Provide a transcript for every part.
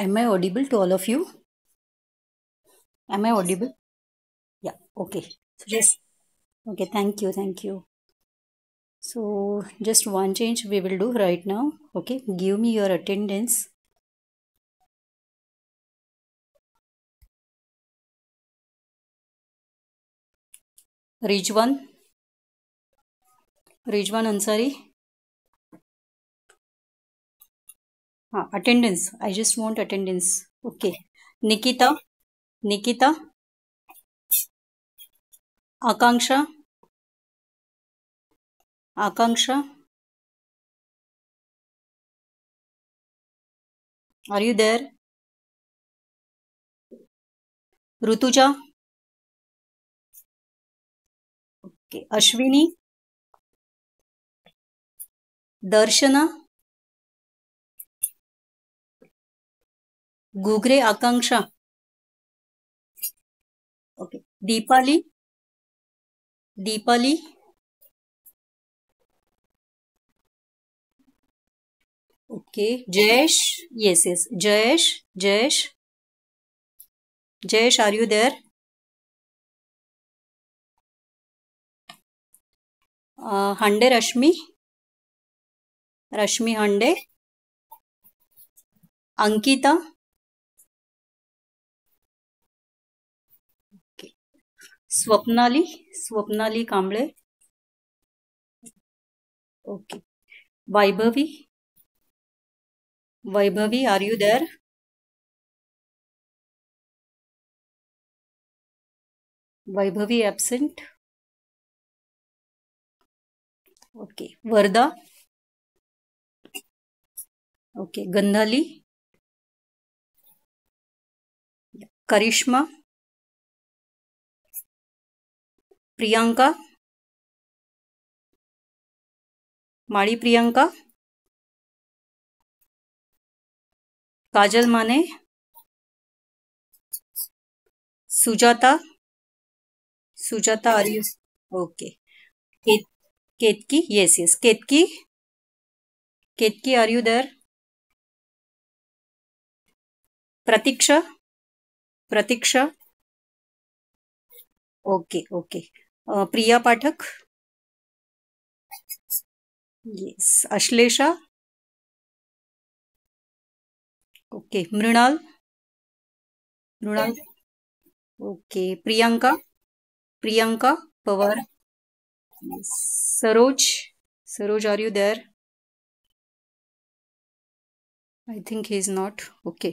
Am I audible to all of you? Am I audible? Yeah, okay. So just okay, thank you, thank you. So just one change we will do right now. Okay, give me your attendance. Rijwan, Rijwan Ansari. Attendance I just want attendance okay Nikita Nikita Akanksha Akanksha are you there Rutuja okay Ashwini Darshana Ghughare Akanksha okay Deepali Deepali okay Jayesh yes yes Jayesh Jayesh Jayesh are you there Hande Rashmi Rashmi Hande Ankita Swapnali Swapnali Kamble okay Vaibhavi Vaibhavi are you there Vaibhavi absent okay Wardha okay Gandhali Karishma Priyanka Madi Priyanka Kajal Mane Sujata Sujata are you okay Ketaki yes yes Ketaki Ketaki are you there Pratiksha Pratiksha okay okay Priya Pathak yes Ashlesha okay Mrunal Mrunal okay Priyanka Priyanka Pawar Saroj Saroj are you there I think he is not okay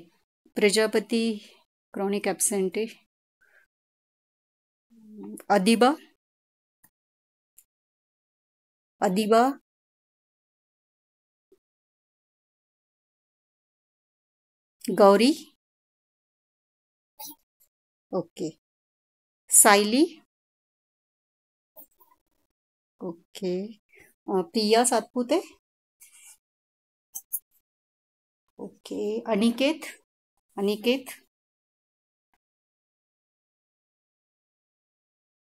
Prajapati chronic absentee Adiba Adiba adiba Gauri okay Saili okay Priya Satpute okay Aniket Aniket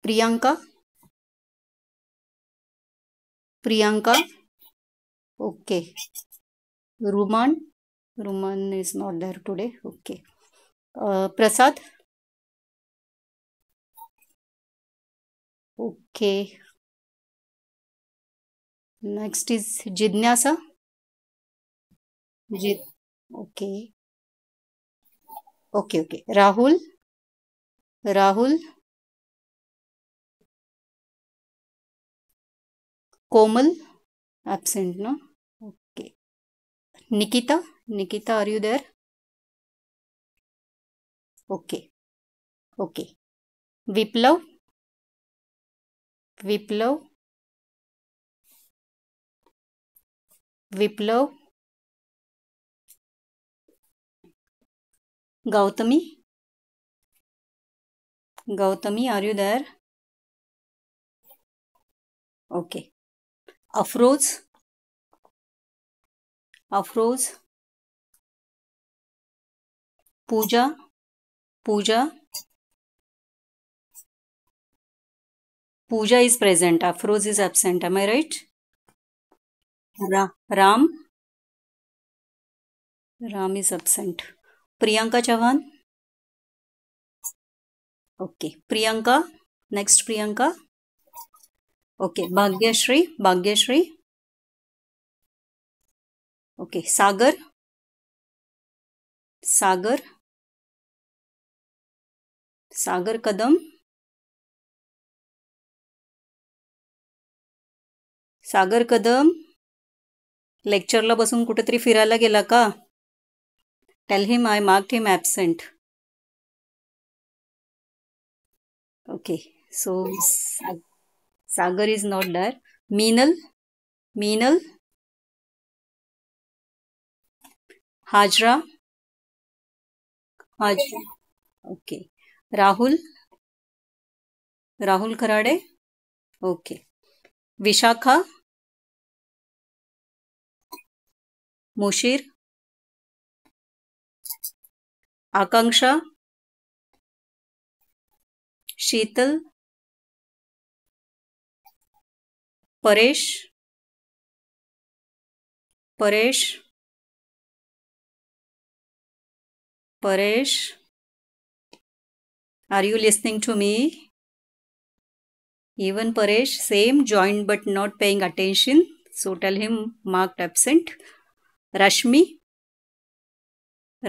Priyanka Priyanka. Okay. Ruman. Ruman is not there today. Okay. Uh, Prasad. Okay. Next is Jidnyasa. Jid. Okay. Okay. Okay. Rahul. Rahul. Komal absent ना okay Nikita Nikita are you there okay okay Viplav Viplav Viplav Gautami Gautami are you there okay Afroz Afroz Pooja Pooja Pooja is present Afroz is absent am I right Ram Ram is absent Priyanka Chauhan okay Priyanka next Priyanka okay Bhagyashree Bhagyashree okay Sagar Sagar Sagar Kadam Sagar Kadam लेक्चरला बसून कुठेतरी फिरायला गेला का tell him I mark him absent okay so Sagar is not there. Meenal, Meenal, Hajra, Hajra. Okay. Rahul, Rahul Karade. Okay. Vishakha, Mushir, Akanksha, Sheetal, Paresh Paresh Paresh are you listening to me even Paresh same joint but not paying attention so tell him marked absent Rashmi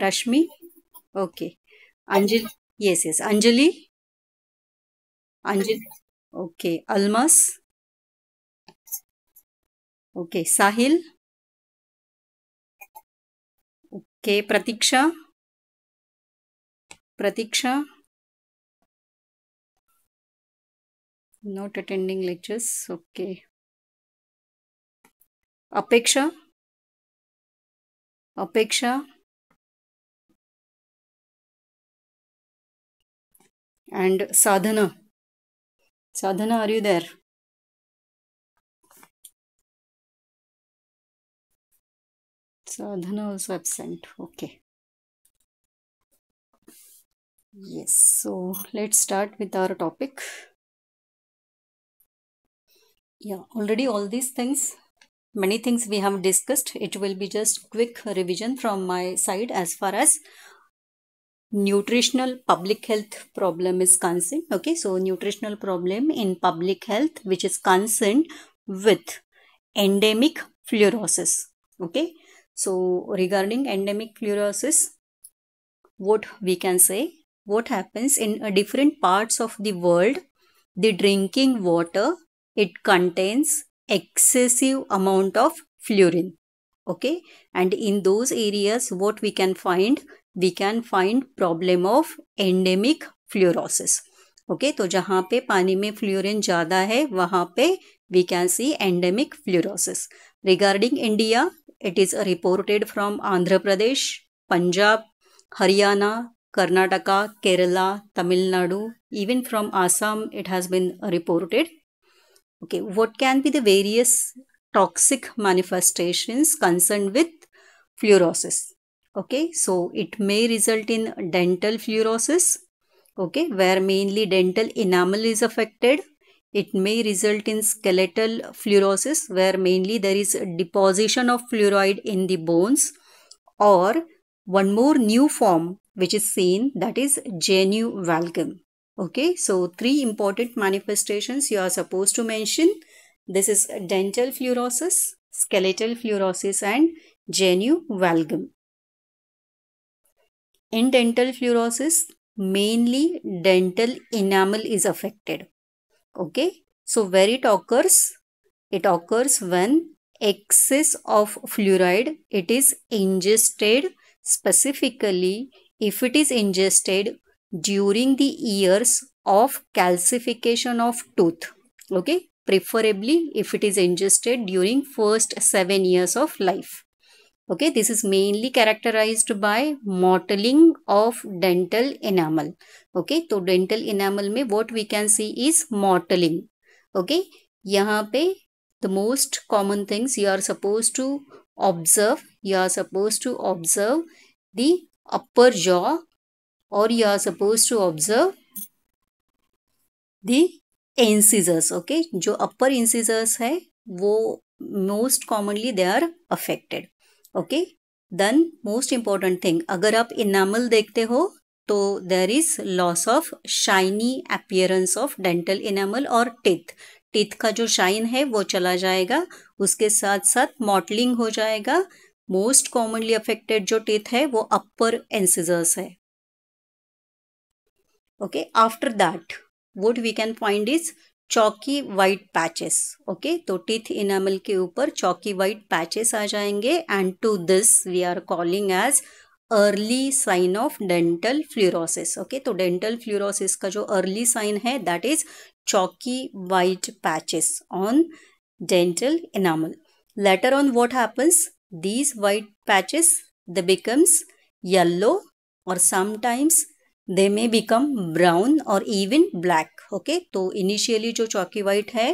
Rashmi okay Anjali yes yes Anjali Anjali okay Almas okay Sahil okay Pratiksha Pratiksha not attending lectures okay Apeksha Apeksha and sadhana sadhana are you there So Adhana also absent. Okay. Yes, so let's start with our topic. Yeah, already all these things, many things we have discussed. It will be just quick revision from my side as far as nutritional public health problem is concerned. Okay, so nutritional problem in public health which is concerned with endemic fluorosis. Okay, So regarding endemic sclerosis, what we can say, what happens in different parts of the world, the drinking water, it contains excessive amount of fluorine. Okay. And in those areas, what we can find, we can find problem of endemic fluorosis okay okay, तो जहाँ पे पानी में fluorine ज़्यादा है वहाँ पे we can see endemic fluorosis regarding India It is reported from Andhra Pradesh, Punjab, Haryana, Karnataka, Kerala, Tamil Nadu, even from Assam, it has been reported. Okay, what can be the various toxic manifestations concerned with fluorosis? Okay, so it may result in dental fluorosis, okay, where mainly dental enamel is affected it may result in skeletal fluorosis where mainly there is deposition of fluoride in the bones or one more new form which is seen that is genu valgum. Okay, so three important manifestations you are supposed to mention. This is dental fluorosis, skeletal fluorosis and genu valgum. In dental fluorosis, mainly dental enamel is affected. Okay. So where it occurs? It occurs when excess of fluoride it is ingested specifically if it is ingested during the years of calcification of tooth okay preferably if it is ingested during first 7 years of life okay this is mainly characterized by mottling of dental enamel okay तो dental enamel में what we can see is mottling okay यहाँ पे the most common things you are supposed to observe you are supposed to observe the upper jaw or you are supposed to observe the incisors okay जो upper incisors है वो most commonly they are affected okay then most important thing अगर आप enamel देखते हो तो there is loss of shiny appearance of dental enamel और teeth teeth का जो शाइन है वो चला जाएगा उसके साथ साथ मॉडलिंग हो जाएगा मोस्ट कॉमनली अफेक्टेड जो टिथ है वो अपर एंसिजर्स है okay after that what we can find is chalky white patches okay तो टीथ इनामल के ऊपर चौकी वाइट पैचेस आ जाएंगे and to this we are calling as early sign of dental fluorosis okay तो dental fluorosis का जो early sign है that is chalky white patches on dental enamel later on what happens these white patches they becomes yellow और sometimes they may become brown और even black okay तो initially जो chalky white है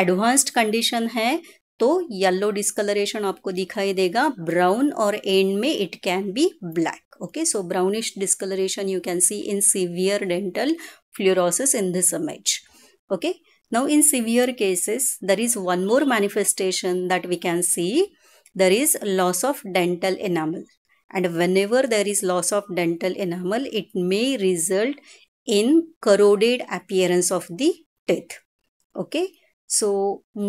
advanced condition है तो yellow discolouration आपको दिखाई देगा ब्राउन और एंड में it can be black okay so brownish discoloration you can see in severe dental fluorosis in this image okay now in severe cases there is one more manifestation that we can see there is loss of dental enamel and whenever there is loss of dental enamel it may result in corroded appearance of the teeth okay so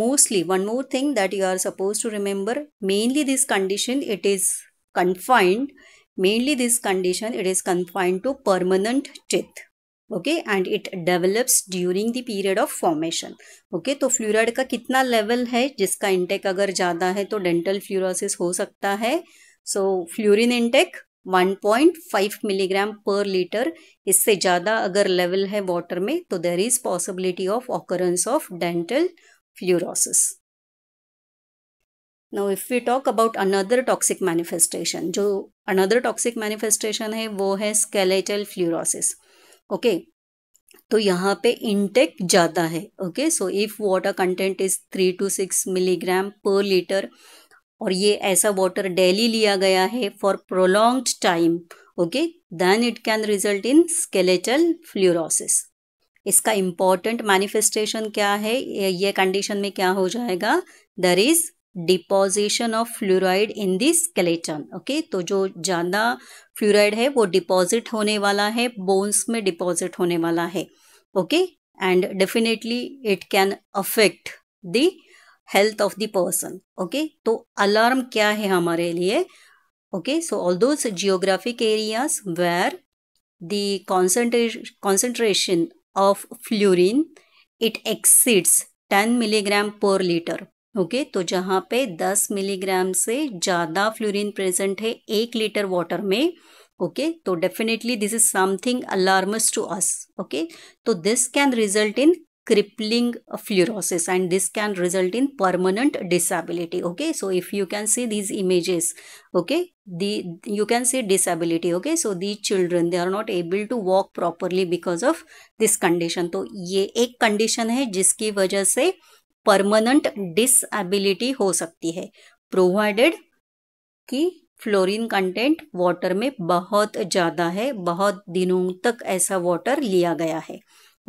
mostly one more thing that you are supposed to remember mainly this condition it is confined mainly this condition it is confined to permanent teeth okay and it develops during the period of formation okay तो fluoride का कितना level है जिसका intake अगर ज़्यादा है तो dental fluorosis हो सकता है so fluorine intake 1.5 milligram per litre इससे ज़्यादा अगर लेवल है वाटर में तो there is possibility of occurrence of dental fluorosis now if we talk about another toxic manifestation जो अनदर टॉक्सिक मैनिफेस्टेशन है वो है स्केलेटल फ्लूरोसिस ओके तो यहाँ पे इंटेक ज़्यादा है okay so if water content is three to six milligram per litre और ये ऐसा वाटर डेली लिया गया है for prolonged time okay then it can result in skeletal fluorosis इसका इम्पॉर्टेंट मैनिफेस्टेशन क्या है ये कंडीशन में क्या हो जाएगा there is deposition of fluoride in the skeleton okay तो जो ज़्यादा फ्लूराइड है वो डिपॉजिट होने वाला है बोन्स में डिपॉजिट होने वाला है okay and definitely it can affect the health of the person okay तो अलार्म क्या है हमारे लिए okay so all those geographic area where दसेंट्रे concentration of fluorine it exceeds ten milligram per litre okay तो जहाँ पे दस मिलीग्राम से ज़्यादा फ्लूरिन प्रेजेंट है एक लीटर वाटर में ओके तो definitely this is something alarming to us okay तो this can result in crippling fluorosis and this can result in permanent disability okay so if you can see these images okay the you can see disability okay so these children they are not able to walk properly because of this condition तो ye ek condition hai jiski wajah se permanent disability ho sakti hai provided ki fluorine content water में बहुत ज़्यादा है बहुत दिनों तक ऐसा water लिया गया है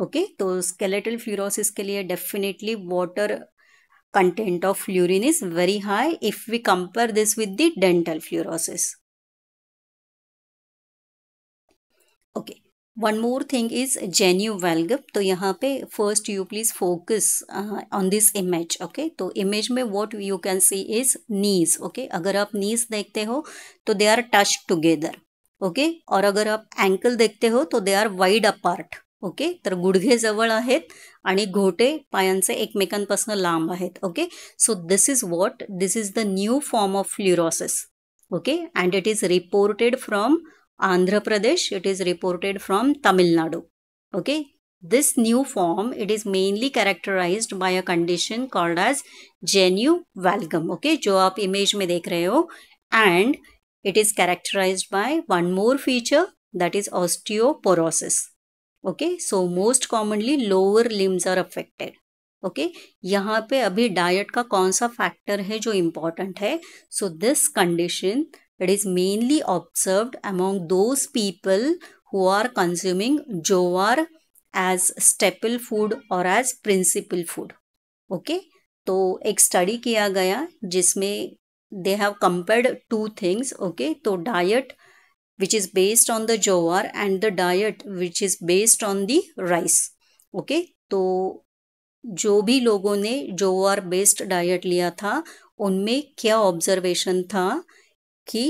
ओके तो स्केलेटल फ्यूरोसिस के लिए definitely water content of fluorine is very high if we compare this with the dental fluorosis okay one more thing is genu valgum तो यहाँ पे first you please focus on this image okay तो image में what you can see is knees okay अगर आप knees देखते हो तो they are touch together okay और अगर आप एंकल देखते हो तो they are wide apart okay तर गुडघे जवळ आहेत आणि घोटे पायांचे एकमेकांपासून लांब आहेत okay so this is what this is the new form of fluorosis okay and it is reported from Andhra Pradesh it is reported from Tamil Nadu okay this new form it is mainly characterized by a condition called as genu valgum okay jo aap image mein dekh rahe ho and it is characterized by one more feature that is osteoporosis okay so most commonly lower limbs are affected okay यहाँ पे अभी diet का कौन सा factor है जो important है so this condition it is mainly observed among those people who are consuming are as staple food और एज प्रिंसिपल फूड ओके तो एक स्टडी किया गया जिसमें they have compared two things okay तो diet which is based on the jowar and the diet which is based on the rice okay okay? तो जो भी लोगों ने जोआर बेस्ड डाइट लिया था उनमें क्या ऑब्जर्वेशन था कि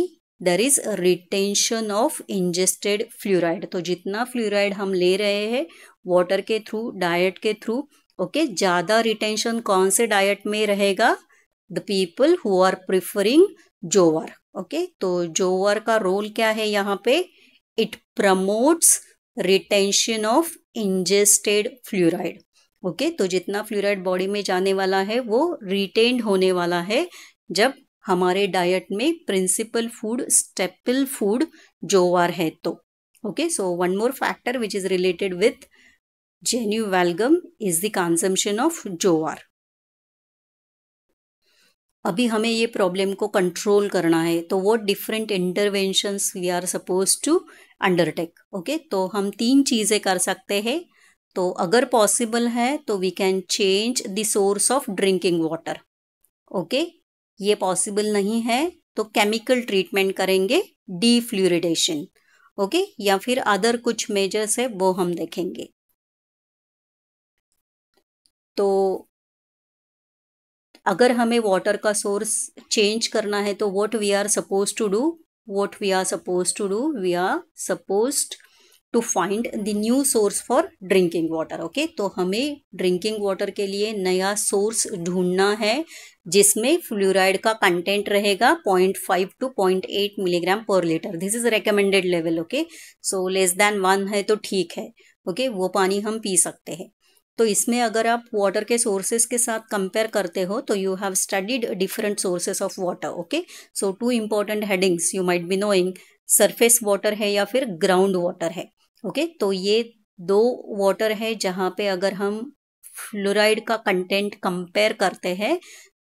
there is retention of ingested fluoride तो जितना फ्लूराइड हम ले रहे हैं वाटर के थ्रू डाइट के थ्रू ओके ज़्यादा रिटेंशन कौन से डाइट में रहेगा the people who are preferring jowar okay तो जोवर का रोल क्या है यहाँ पे it promotes retention of ingested fluoride okay तो जितना फ्लूराइड बॉडी में जाने वाला है वो रिटेन्ड होने वाला है जब हमारे डाइट में principal food staple food jowar है तो okay so one more factor which is related with genu valgum is the consumption of jowar अभी हमें ये प्रॉब्लम को कंट्रोल करना है तो वो different interventions we are suppose to undertake okay तो हम तीन चीज़ें कर सकते हैं तो अगर पॉसिबल है तो we can change the source of drinking water okay ये पॉसिबल नहीं है तो केमिकल ट्रीटमेंट करेंगे डीफ्लूरिडेशन ओके या फिर अदर कुछ मेजर्स है वो हम देखेंगे तो अगर हमें वाटर का सोर्स चेंज करना है तो what we are suppose to do what we are suppose to do we are suppose to find the new source for drinking water okay तो हमें ड्रिंकिंग वाटर के लिए नया सोर्स ढूंढना है जिसमें फ्लोराइड का कंटेंट रहेगा 0.5 to 0.8 milligram per litre this is recommended level okay so less than one है तो ठीक है ओके okay? वो पानी हम पी सकते हैं तो इसमें अगर आप वाटर के सोर्सेस के साथ कंपेयर करते हो तो you have studied different sources of water okay so two important headings you might be knowing surface water है या फिर ग्राउंड वाटर है ओके okay? तो ये दो वाटर है जहाँ पे अगर हम फ्लोराइड का कंटेंट कंपेयर करते हैं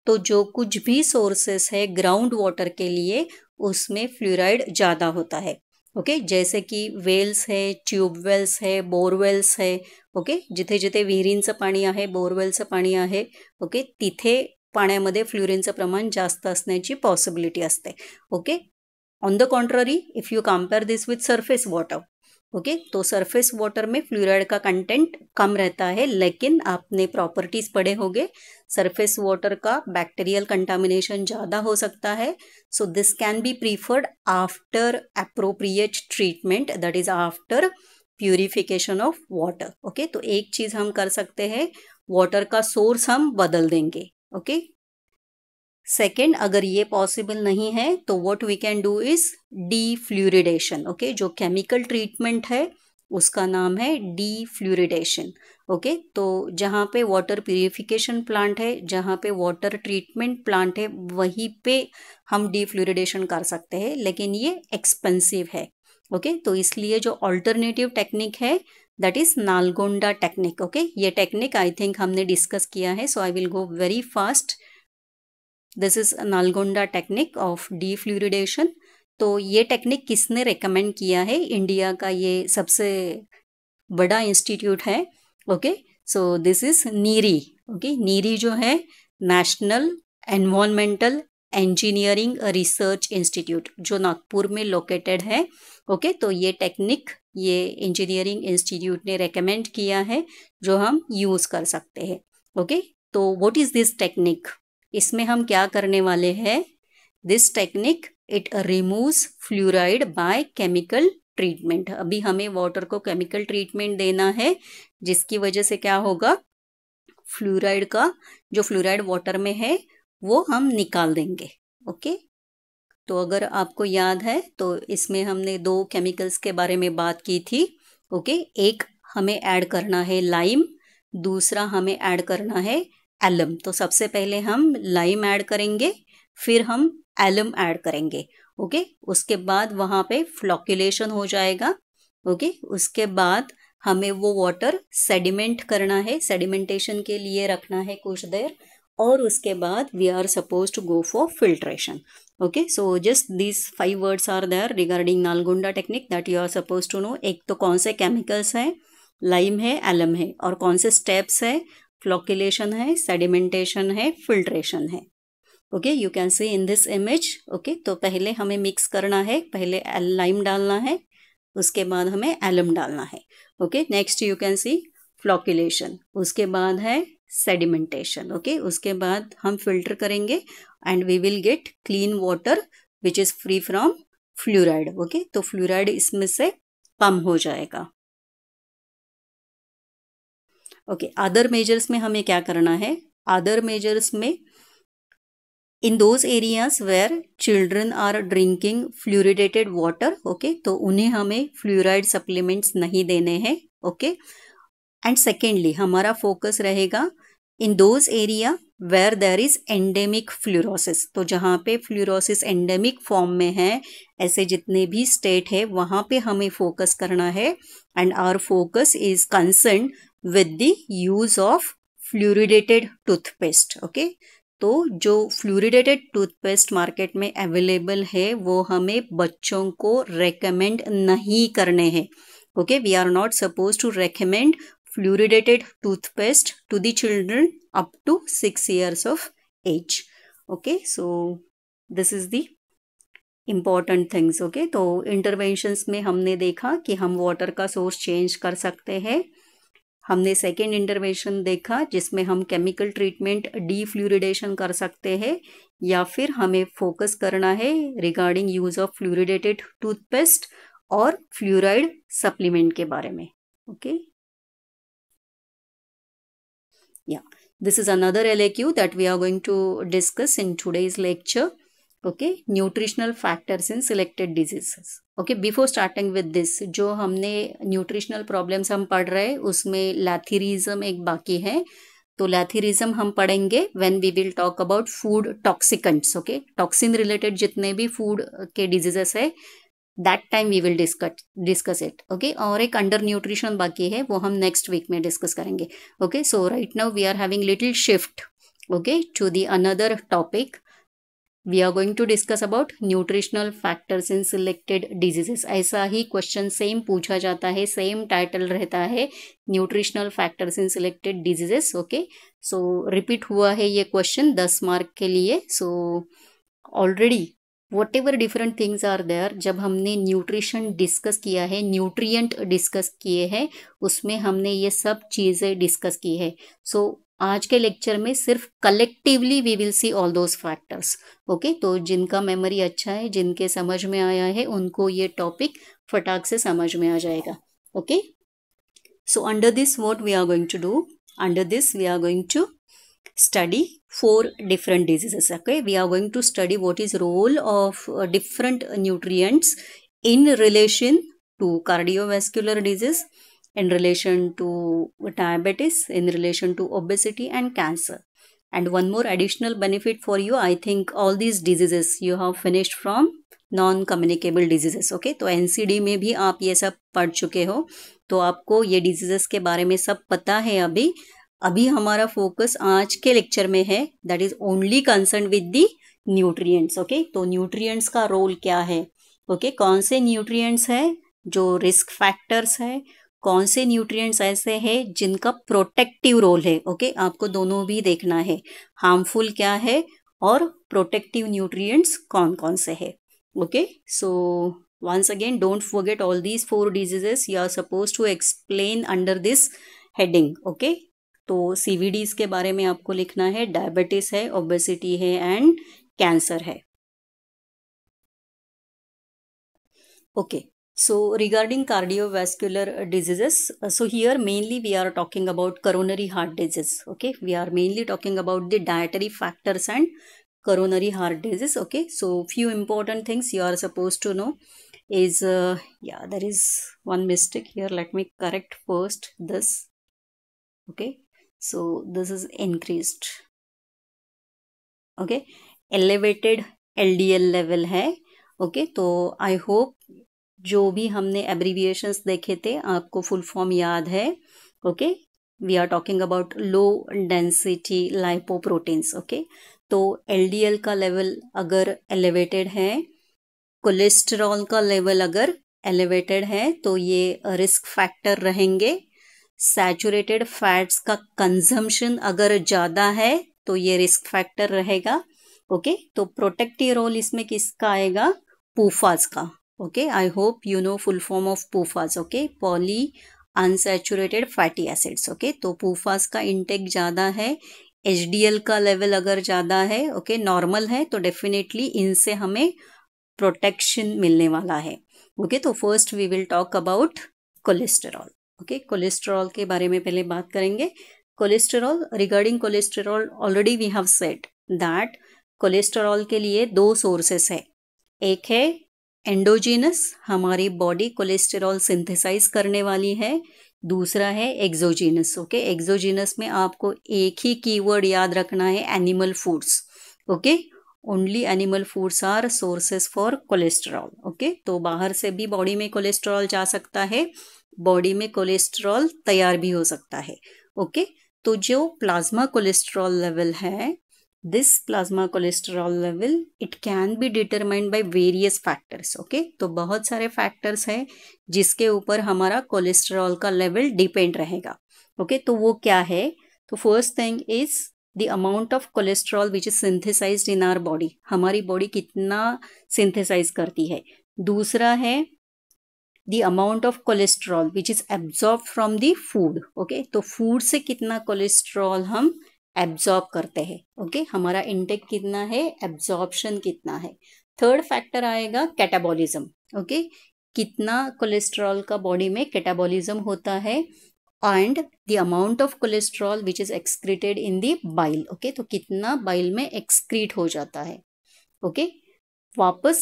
तो जो कुछ भी सोर्सेस है ग्राउंड वाटर के लिए उसमें फ्लोराइड ज़्यादा होता है ओके जैसे की वेल्स है ट्यूबवेल्स है बोरवेल्स है ओके जिथे जिथे विहिरींचं पाणी आहे बोरवेलचं पाणी आहे ओके तिथे पाण्यामध्ये फ्लुरिनचं प्रमाण जास्त असण्याची पॉसिबिलिटी असते okay on the contrary if you compare this with surface water okay तो सरफेस वाटर में फ्लोराइड का कंटेंट कम रहता है लेकिन आपने प्रॉपर्टीज पढ़े होंगे सरफेस वाटर का बैक्टीरियल कंटामिनेशन ज़्यादा हो सकता है so this can be preferred after appropriate treatment that is after purification of water okay तो एक चीज़ हम कर सकते हैं वाटर का सोर्स हम बदल देंगे ओके okay? सेकेंड अगर ये पॉसिबल नहीं है तो what we can do is defluoridation okay जो केमिकल ट्रीटमेंट है उसका नाम है डी फ्लूरिडेशन ओके तो जहाँ पे वाटर प्योरिफिकेशन प्लांट है जहाँ पे वाटर ट्रीटमेंट प्लांट है वहीं पे हम डी फ्लूरिडेशन कर सकते हैं लेकिन ये एक्सपेंसिव है ओके okay, तो इसलिए जो ऑल्टरनेटिव टेक्निक है that is Nalgonda technique okay ये टेक्निक आई थिंक हमने डिस्कस किया है so I will go very fast this is Nalgonda technique of defluoridation तो ये टेक्निक किसने रिकमेंड किया है इंडिया का ये सबसे बड़ा इंस्टीट्यूट है okay so this is NEERI okay NEERI जो है national environmental engineering research institute जो नागपुर में लोकेटेड है ओके okay, तो ये टेक्निक ये इंजीनियरिंग इंस्टीट्यूट ने रेकमेंड किया है जो हम यूज़ कर सकते हैं ओके okay? तो व्हाट इज़ दिस टेक्निक इसमें हम क्या करने वाले हैं this technique it removes fluoride by chemical treatment अभी हमें वाटर को केमिकल ट्रीटमेंट देना है जिसकी वजह से क्या होगा फ्लूराइड का जो फ्लूराइड वाटर में है वो हम निकाल देंगे ओके तो अगर आपको याद है तो इसमें हमने दो केमिकल्स के बारे में बात की थी ओके एक हमें ऐड करना है लाइम दूसरा हमें ऐड करना है एलम तो सबसे पहले हम लाइम ऐड करेंगे फिर हम एलम ऐड करेंगे ओके उसके बाद वहाँ पे फ्लॉक्यूलेशन हो जाएगा ओके उसके बाद हमें वो वाटर सेडिमेंट करना है सेडिमेंटेशन के लिए रखना है कुछ देर और उसके बाद we are suppose to go for filtration okay so just this five words are there regarding Nalgonda technique that you are suppose to know एक तो कौन से केमिकल्स हैं लाइम है एलम है और कौन से स्टेप्स है flocculation है सेडिमेंटेशन है फिल्ट्रेशन है okay you can see in this image okay तो पहले हमें मिक्स करना है पहले लाइम डालना है उसके बाद हमें एलम डालना है okay next you can see flocculation उसके बाद है सेडिमेंटेशन ओके okay? उसके बाद हम फिल्टर करेंगे and we will get clean water which is free from fluoride okay तो फ्लूराइड इसमें से कम हो जाएगा ओके अदर मेजर्स में हमें क्या करना है अदर मेजर्स में in those areas where children are drinking fluoridated water okay तो उन्हें हमें फ्लूराइड सप्लीमेंट्स नहीं देने हैं ओके एंड सेकेंडली हमारा फोकस रहेगा in those area where there is endemic fluorosis तो जहाँ पे फ्लूरोसिस एंडेमिक फॉर्म में है ऐसे जितने भी स्टेट है वहाँ पे हमें फोकस करना है and our focus is concern with the use of fluoridated toothpaste okay तो जो फ्लूरिडेटेड टूथपेस्ट मार्केट में अवेलेबल है वो हमें बच्चों को रेकमेंड नहीं करने हैं okay we are not suppose to recommend fluoridated toothpaste to the children up to six years of age okay so this is the important things okay तो इंटरवेंशंस में हमने देखा कि हम वाटर का सोर्स चेंज कर सकते हैं हमने सेकेंड इंटरवेंशन देखा जिसमें हम केमिकल ट्रीटमेंट डी कर सकते हैं या फिर हमें फोकस करना है regarding use of fluoridated toothpaste और फ्लूराइड सप्लीमेंट के बारे में ओके या this is another L that we are going to discuss in today's lecture okay nutritional factors in selected diseases okay before starting with this जो हमने nutritional problems हम पढ़ रहे उसमें लैथिरिज्म एक बाकी है तो लैथिरिज्म हम पढ़ेंगे when we will talk about food toxicants okay toxin related जितने भी फूड के डिजीजेस है that time we will discuss discuss it okay और एक अंडर न्यूट्रिशन बाकी है वो हम नेक्स्ट वीक में डिस्कस करेंगे okay so right now we are having little shift okay to the another topic we are going to discuss about nutritional factors in selected diseases ऐसा ही क्वेश्चन सेम पूछा जाता है सेम टाइटल रहता है nutritional factors in selected diseases okay so repeat हुआ है ये क्वेश्चन दस मार्क के लिए so already whatever different things are there जब हमने न्यूट्रिशन डिस्कस किया है न्यूट्रिएंट डिस्कस किए हैं उसमें हमने ये सब चीज़ें डिस्कस की है सो so, आज के लेक्चर में सिर्फ collectively we will see all those factors okay तो जिनका मेमोरी अच्छा है जिनके समझ में आया है उनको ये टॉपिक फटाक से समझ में आ जाएगा okay so under this what we are going to do under this we are going to study four different diseases okay we are going to study what is role of different nutrient in relation to cardiovascular disease in relation to diabetes, in relation to obesity and cancer. And one more additional benefit for you, I think all these diseases you have finished from non communicable diseases okay तो NCD में भी आप ये सब पढ़ चुके हो तो आपको ये डिजीजेस के बारे में सब पता है अभी अभी हमारा फोकस आज के लेक्चर में है that is only concern with the nutrients okay तो न्यूट्रिएंट्स का रोल क्या है ओके okay? कौन से न्यूट्रिएंट्स हैं जो रिस्क फैक्टर्स है कौन से न्यूट्रिएंट्स ऐसे हैं जिनका प्रोटेक्टिव रोल है ओके आपको दोनों भी देखना है हार्मफुल क्या है और प्रोटेक्टिव न्यूट्रिएंट्स कौन कौन से है okay so once again don't forget all these four diseases you are suppose to explain under this heading okay तो सीवीडीज के बारे में आपको लिखना है डायबिटीज है ओबेसिटी है एंड कैंसर है okay okay, So regarding cardiovascular uh, diseases, uh, so here mainly we are talking about coronary heart disease. Okay, we are mainly talking about the dietary factors and coronary heart disease. Okay, so few important things you are supposed to know is uh, yeah there is one mistake here. Let me correct first this. Okay, so this is increased. Okay, elevated LDL level hai. okay, so I hope. जो भी हमने abbreviations देखे थे आपको full form याद है okay we are talking about low density lipoproteins okay तो LDL का लेवल अगर एलिवेटेड है कोलेस्ट्रॉल का लेवल अगर एलिवेटेड है तो ये रिस्क फैक्टर रहेंगे सैचुरेटेड फैट्स का कंजम्पशन अगर ज़्यादा है तो ये रिस्क फैक्टर रहेगा ओके तो प्रोटेक्टिव रोल इसमें किसका आएगा पूफाज का okay i hope you know full form of pufas okay poly unsaturated fatty acids okay तो पूफास का इंटेक ज़्यादा है एच का लेवल अगर ज़्यादा है ओके okay, नॉर्मल है तो डेफिनेटली इनसे हमें प्रोटेक्शन मिलने वाला है ओके okay, तो first we will talk about cholesterol okay cholesterol के बारे में पहले बात करेंगे cholesterol regarding cholesterol already we have set that cholesterol के लिए दो सोर्सेस है एक है एंडोजीनस हमारी बॉडी कोलेस्टेरॉल सिंथेसाइज करने वाली है दूसरा है एक्जोजीनस ओके एक्जोजीनस में आपको एक ही कीवर्ड याद रखना है animal foods okay only animal foods are sources for cholesterol okay तो बाहर से भी बॉडी में कोलेस्ट्रॉल जा सकता है बॉडी में कोलेस्ट्रॉल तैयार भी हो सकता है ओके okay? तो जो प्लाज्मा कोलेस्ट्रॉल लेवल है this plasma cholesterol level it can be determined by various factors okay तो बहुत सारे factors हैं जिसके ऊपर हमारा cholesterol का level depend रहेगा okay तो वो क्या है तो first thing is the amount of cholesterol which is synthesized in our body हमारी body कितना synthesize करती है दूसरा है the amount of cholesterol which is absorb from the food okay तो फूड से कितना कोलेस्ट्रॉल हम एब्जॉर्ब करते हैं ओके हमारा इंटेक कितना है एब्जॉर्बशन कितना है थर्ड फैक्टर आएगा कैटाबॉलिज्म ओके कितना कोलेस्ट्रॉल का बॉडी में कैटाबॉलिज्म होता है and the amount of cholesterol which is excreted in the bile okay तो कितना बाइल में एक्सक्रीट हो जाता है ओके okay? वापस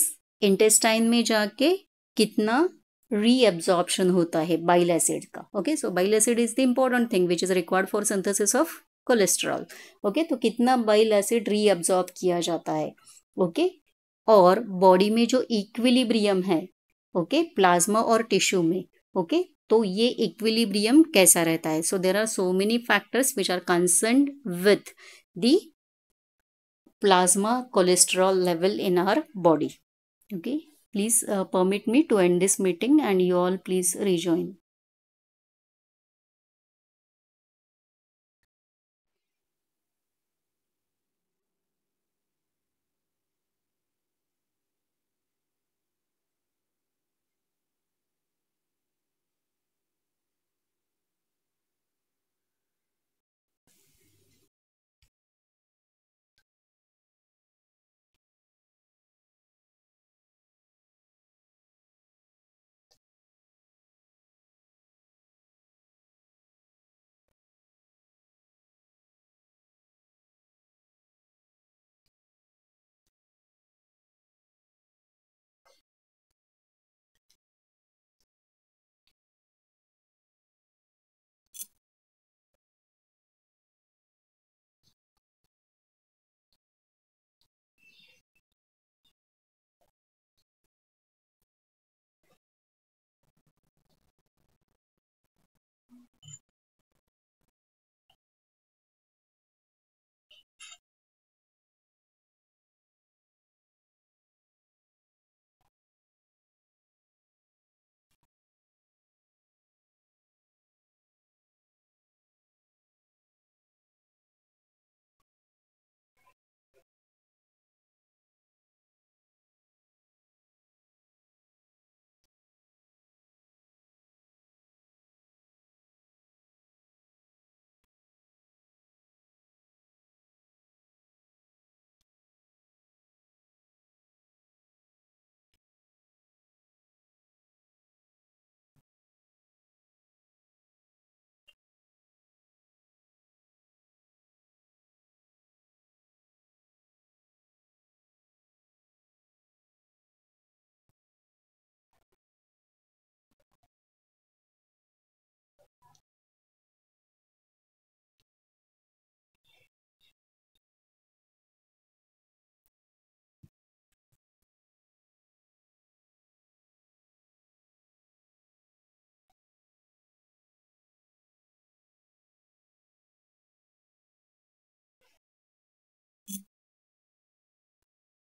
इंटेस्टाइन में जाके कितना एब्जॉर्बशन होता है बाइल एसिड का okay so bile acid is the important thing which is required for synthesis of cholesterol okay तो कितना बाइल एसिड रीअब्जॉर्ब किया जाता है ओके और बॉडी में जो इक्विलिब्रियम है ओके प्लाज्मा और टिश्यू में ओके तो ये इक्विलिब्रियम कैसा रहता है so there are so many factors which are concern with the plasma cholesterol level in our body okay please permit me to end this meeting and you all please rejoin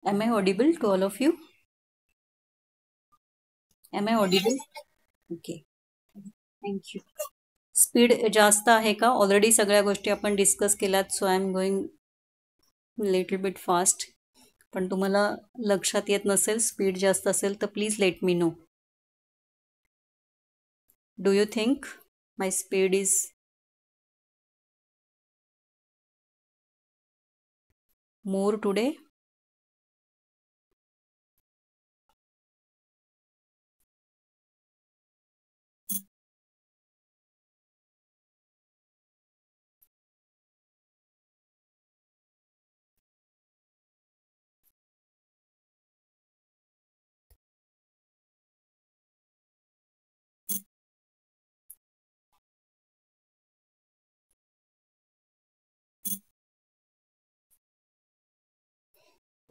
Am I audible to all of you? Am I audible? Okay. Thank you. Speed जास्त है का already सग्या गोष्टी अपन discuss के so I am going little bit fast पुमला लक्षा ये नसेल स्पीड जास्त असेल तर please let me know do you think my speed is more today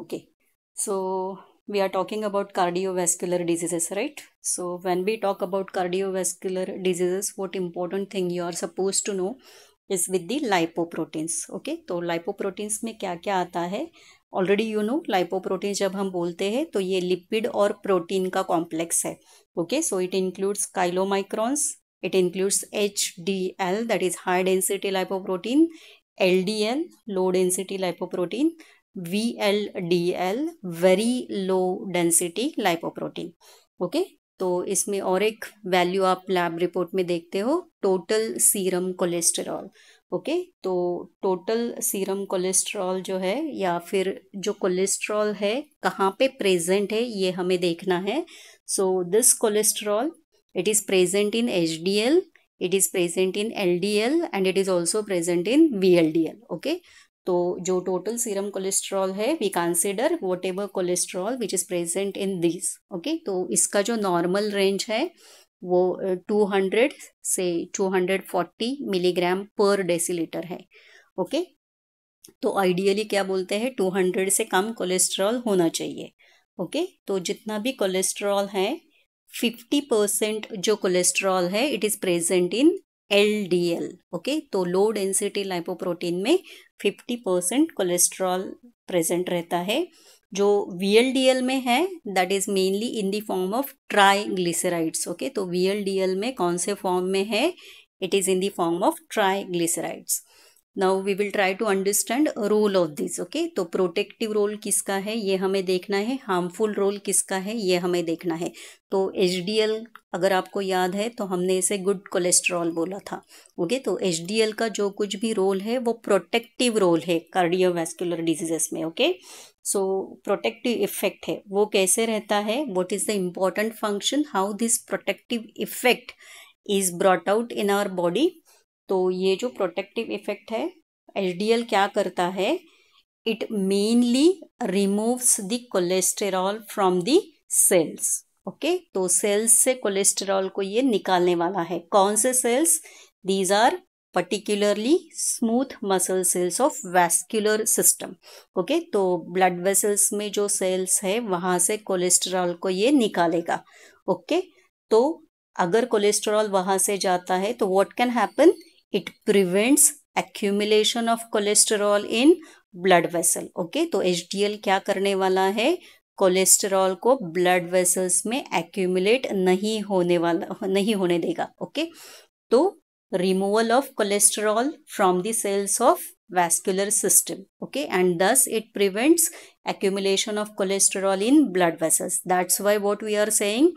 Okay, so we are talking about cardiovascular diseases, right? So when we talk about cardiovascular diseases, what important thing you are supposed to know is with the lipoproteins. Okay, so lipoproteins mein kya kya aata hai already you know lipoproteins jab hum bolte hai to ye lipid aur protein ka complex hai okay so it includes chylomicrons it includes HDL that is high density lipoprotein LDL low density lipoprotein V L L D very low density lipoprotein okay तो इसमें और एक value आप lab report में देखते हो total serum cholesterol okay तो total serum cholesterol जो है या फिर जो कोलेस्ट्रॉल है कहाँ पे प्रेजेंट है ये हमें देखना है so this cholesterol it is present in H D L it is present in L D L and it is also present in V L D L okay तो जो टोटल सीरम कोलेस्ट्रॉल है we consider whatever cholesterol which is present in this okay तो इसका जो normal range है वो 200 से 240 milligram पर डेसीलीटर है ओके तो आइडियली क्या बोलते हैं 200 से कम कोलेस्ट्रॉल होना चाहिए ओके तो जितना भी कोलेस्ट्रॉल है 50 परसेंट जो कोलेस्ट्रॉल है it is present in L okay तो लो डेंसिटी लाइपोप्रोटीन में 50 परसेंट कोलेस्ट्रॉल प्रेजेंट रहता है जो एल में है that is mainly in the form of triglycerides okay तो एल में कौन से फॉर्म में है it is in the form of triglycerides now we will try to understand role of this okay तो प्रोटेक्टिव रोल किसका है ये हमें देखना है हार्मफुल रोल किसका है ये हमें देखना है तो एच अगर आपको याद है तो हमने इसे गुड कोलेस्ट्रॉल बोला था ओके तो एच का जो कुछ भी रोल है वो प्रोटेक्टिव रोल है कार्डियोवैस्कुलर डिजीजेस में ओके सो प्रोटेक्टिव इफेक्ट है वो कैसे रहता है what is the important function how this protective effect is brought out in our body तो ये जो प्रोटेक्टिव इफेक्ट है एच क्या करता है it mainly removes the cholesterol from the cells okay तो सेल्स से कोलेस्टेरॉल को ये निकालने वाला है कौन से cells these are particularly smooth muscle cells of vascular system okay तो ब्लड वेसल्स में जो सेल्स है वहाँ से कोलेस्टेरॉल को ये निकालेगा ओके okay? तो अगर कोलेस्ट्रॉल वहाँ से जाता है तो what can happen it prevents accumulation of cholesterol in blood vessel okay तो एच क्या करने वाला है कोलेस्टेरॉल को ब्लड वेसल्स में एक्यूमुलेट नहीं होने वाला नहीं होने देगा ओके तो removal of cholesterol from the cells of vascular system okay and thus it prevents accumulation of cholesterol in blood vessels that's why what we are saying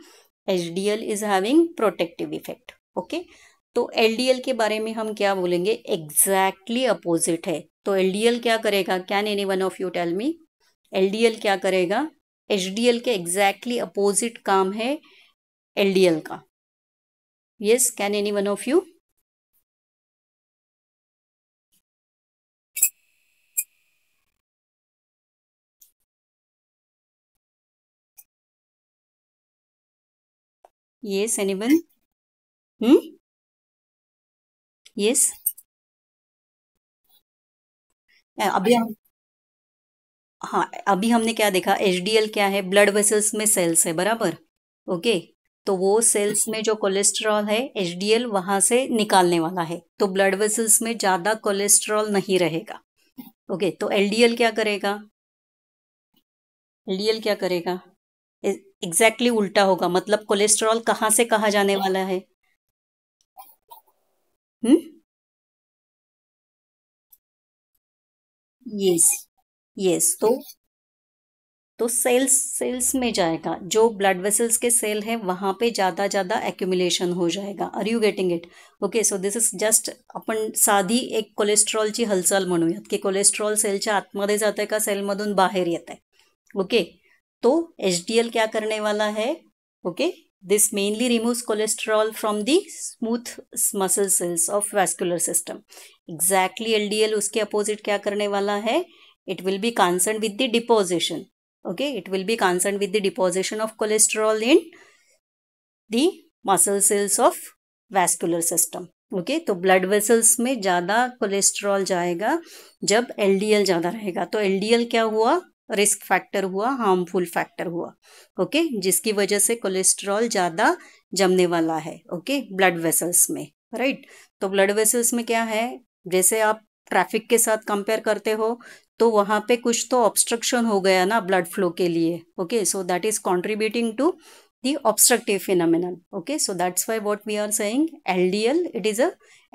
H D L is having protective effect okay okay? तो LDL के बारे में हम क्या बोलेंगे exactly opposite है तो LDL क्या करेगा can any one of you tell me LDL क्या करेगा एचडीएल के एग्जैक्टली exactly अपोजिट काम है एलडीएल का yes can any one of you ये anyone हम्म यस अभी हम हाँ अभी हमने क्या देखा एल क्या है ब्लड वेसल्स में सेल्स है बराबर ओके तो वो सेल्स में जो कोलेस्ट्रॉल है एचडीएल वहां से निकालने वाला है तो ब्लड वेसल्स में ज्यादा कोलेस्ट्रॉल नहीं रहेगा ओके तो एल क्या करेगा एलडीएल क्या करेगा एग्जैक्टली exactly उल्टा होगा मतलब कोलेस्ट्रॉल कहाँ से कहा जाने वाला है यस hmm? यस तो तो सेल्स सेल्स में जाएगा जो ब्लड वेसल्स के सेल हैं वहां पे ज़्यादा ज़्यादा एक्यूमुलेशन हो जाएगा are you getting it okay so this is just अपन साधी एक कोलेस्ट्रॉलची हलचल मनुयात की कोलेस्ट्रॉल सेलच्या जता है का सेल मधुन बाहर ये ओके तो एच डी एल क्या करने वाला है okay This mainly removes cholesterol from the smooth muscle cells of vascular system. Exactly LDL uske opposite kya karne wala hai It will be concerned with the deposition. Okay, it will be concerned with the deposition of cholesterol in the muscle cells of vascular system. Okay okay, तो blood vessels में ज़्यादा cholesterol जाएगा जब LDL ज़्यादा रहेगा तो LDL क्या हुआ रिस्क फैक्टर हुआ हार्मफुल फैक्टर हुआ ओके जिसकी वजह से कोलेस्ट्रॉल ज़्यादा जमने वाला है ओके ब्लड वेसल्स में राइट तो ब्लड वेसल्स में क्या है जैसे आप ट्रैफिक के साथ कंपेयर करते हो तो वहाँ पे कुछ तो ऑब्स्ट्रक्शन हो गया ना ब्लड फ्लो के लिए okay so that is contributing to the obstructive phenomenal okay so why what we are so L D L it is a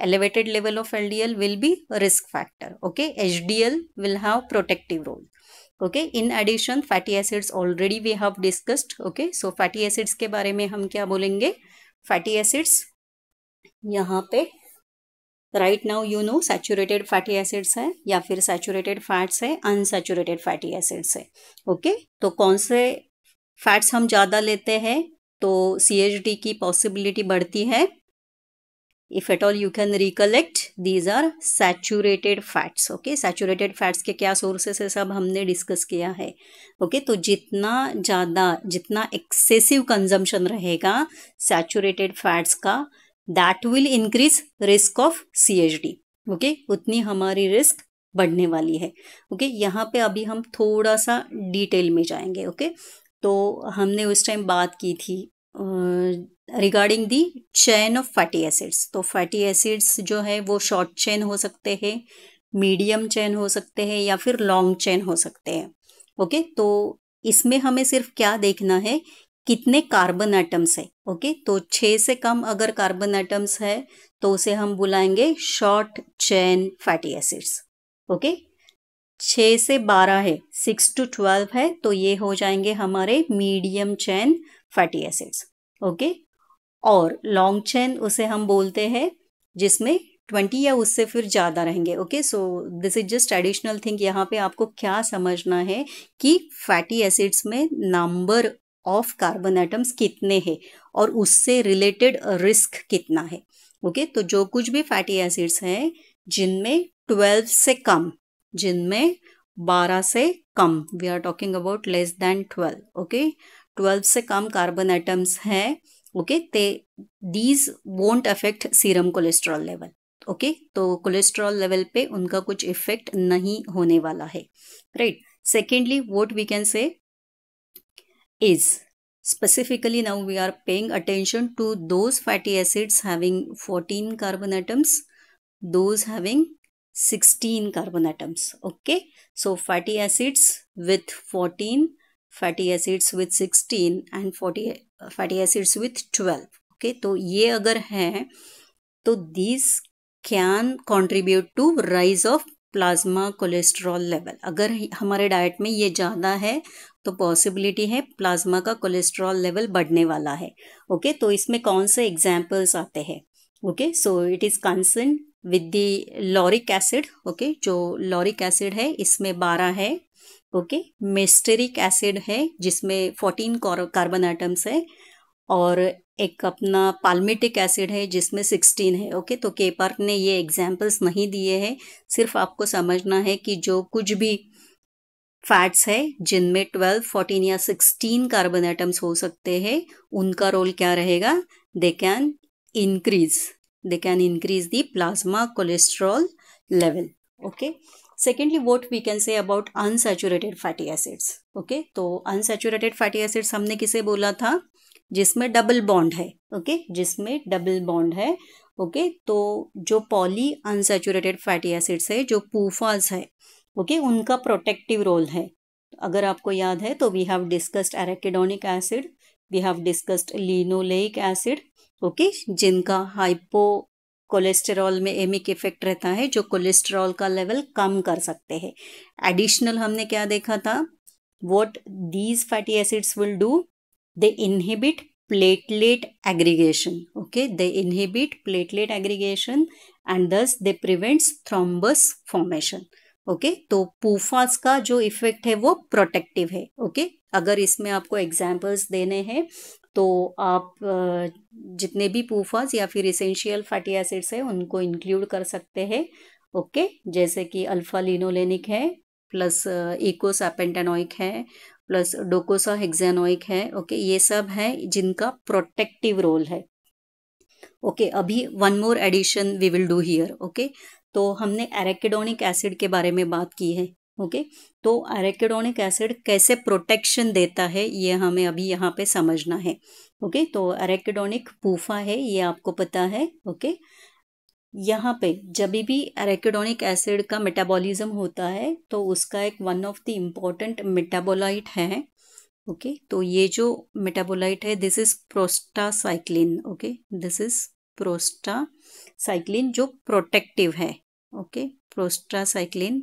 elevated level of L D L will be risk factor okay H D L will have protective role okay in addition fatty acids already we have discussed okay so fatty acids के बारे में हम क्या बोलेंगे fatty acids यहाँ पे right now you know saturated fatty acids है या फिर सैचुरेटेड फैट्स है अनसेचुरेटेड फैटी एसिड्स है ओके okay? तो कौन से फैट्स हम ज़्यादा लेते हैं तो सी की पॉसिबिलिटी बढ़ती है if at all you can recollect these are saturated fats okay saturated fats के क्या सोर्सेस है सब हमने डिस्कस किया है ओके okay? तो जितना ज़्यादा जितना एक्सेसिव कंजम्पन रहेगा सैचुरेटेड फैट्स का that will increase risk of C H D okay उतनी हमारी रिस्क बढ़ने वाली है ओके okay? यहाँ पे अभी हम थोड़ा सा डिटेल में जाएंगे ओके okay? तो हमने उस टाइम बात की थी regarding the chain of fatty acids तो फैटी एसिड्स जो है वो शॉर्ट चैन हो सकते हैं मीडियम चैन हो सकते हैं या फिर लॉन्ग चैन हो सकते हैं ओके okay? तो इसमें हमें सिर्फ क्या देखना है कितने कार्बन एटम्स है ओके okay? तो छः से कम अगर कार्बन एटम्स है तो उसे हम बुलाएंगे short chain fatty acids okay छ छः से बारह है सिक्स टू ट्वेल्व है तो ये हो जाएंगे हमारे medium chain fatty acids okay और लॉन्ग चेन उसे हम बोलते हैं जिसमें ट्वेंटी या उससे फिर ज़्यादा रहेंगे okay so this is just additional thing यहाँ पे आपको क्या समझना है कि फैटी एसिड्स में नंबर ऑफ कार्बन एटम्स कितने हैं और उससे रिलेटेड रिस्क कितना है ओके okay? तो जो कुछ भी फैटी एसिड्स हैं जिनमें ट्वेल्व से कम जिनमें बारह से कम we are talking about less than twelve okay 12 से कम कार्बन एटम्स हैं ओके ते these won't affect serum cholesterol level okay तो कोलेस्ट्रॉल लेवल पे उनका कुछ इफेक्ट नहीं होने वाला है right secondly what we can say is specifically now we are paying attention to those fatty acids having 14 carbon atoms those having 16 carbon atoms okay so fatty acids with 14 fatty acids with sixteen and forty fatty acids with twelve okay तो ये अगर हैं तो this can contribute to rise of plasma cholesterol level अगर हमारे diet में ये ज़्यादा है तो पॉसिबिलिटी है प्लाज्मा का कोलेस्ट्रॉल लेवल बढ़ने वाला है ओके okay? तो इसमें कौन से एग्जाम्पल्स आते हैं okay so it is concern with the lauric acid okay जो लॉरिक एसिड है इसमें बारह है ओके मेस्टेरिक एसिड है जिसमें फोर्टीन कार्बन आइटम्स है और एक अपना पाल्मिटिक एसिड है जिसमें सिक्सटीन है ओके तो के पार्क ने ये एग्जाम्पल्स नहीं दिए हैं सिर्फ आपको समझना है कि जो कुछ भी फैट्स है जिनमें ट्वेल्व फोर्टीन या सिक्सटीन कार्बन एटम्स हो सकते हैं उनका रोल क्या रहेगा they can increase they can increase the plasma cholesterol level okay secondly what we can say about unsaturated fatty acids okay तो अनसेचुरेटेड फैटी एसिड्स हमने किसे बोला था जिसमें डबल बॉन्ड है ओके okay? जिसमें डबल बॉन्ड है ओके okay? तो जो पॉली अनसेचुरेटेड फैटी एसिड्स है जो पूफाज है ओके okay? उनका प्रोटेक्टिव रोल है अगर आपको याद है तो we have discussed arachidonic acid we have discussed linoleic acid okay जिनका hypocholesterolemic effect रहता है जो कोलेस्टेरॉल का लेवल कम कर सकते हैं एडिशनल हमने क्या देखा था what these fatty acids will do they inhibit platelet aggregation okay they inhibit platelet aggregation and thus they prevents thrombus formation okay तो पूफास का जो इफेक्ट है वो प्रोटेक्टिव है ओके okay? अगर इसमें आपको एग्जाम्पल्स देने हैं तो आप जितने भी पूफाज या फिर इसेंशियल फैटी एसिड्स है उनको इंक्लूड कर सकते हैं ओके जैसे कि अल्फा लिनोलेनिक है प्लस इकोसापेंटानोइक है प्लस डोकोसा हेक्जेनोइक है ओके ये सब है जिनका प्रोटेक्टिव रोल है ओके अभी one more addition we will do here okay तो हमने एरेकेडोनिक एसिड के बारे में बात की है ओके तो अरेकेडोनिक एसिड कैसे प्रोटेक्शन देता है ये हमें अभी यहाँ पे समझना है ओके तो अरेकेडोनिक पूफा है ये आपको पता है ओके यहाँ पे जब भी अरेकेडोनिक एसिड का मेटाबॉलिज्म होता है तो उसका एक one of the important metabolite है ओके okay, तो ये जो मेटाबोलाइट है this is prostacyclin okay this is prostacyclin जो प्रोटेक्टिव है okay okay, prostacyclin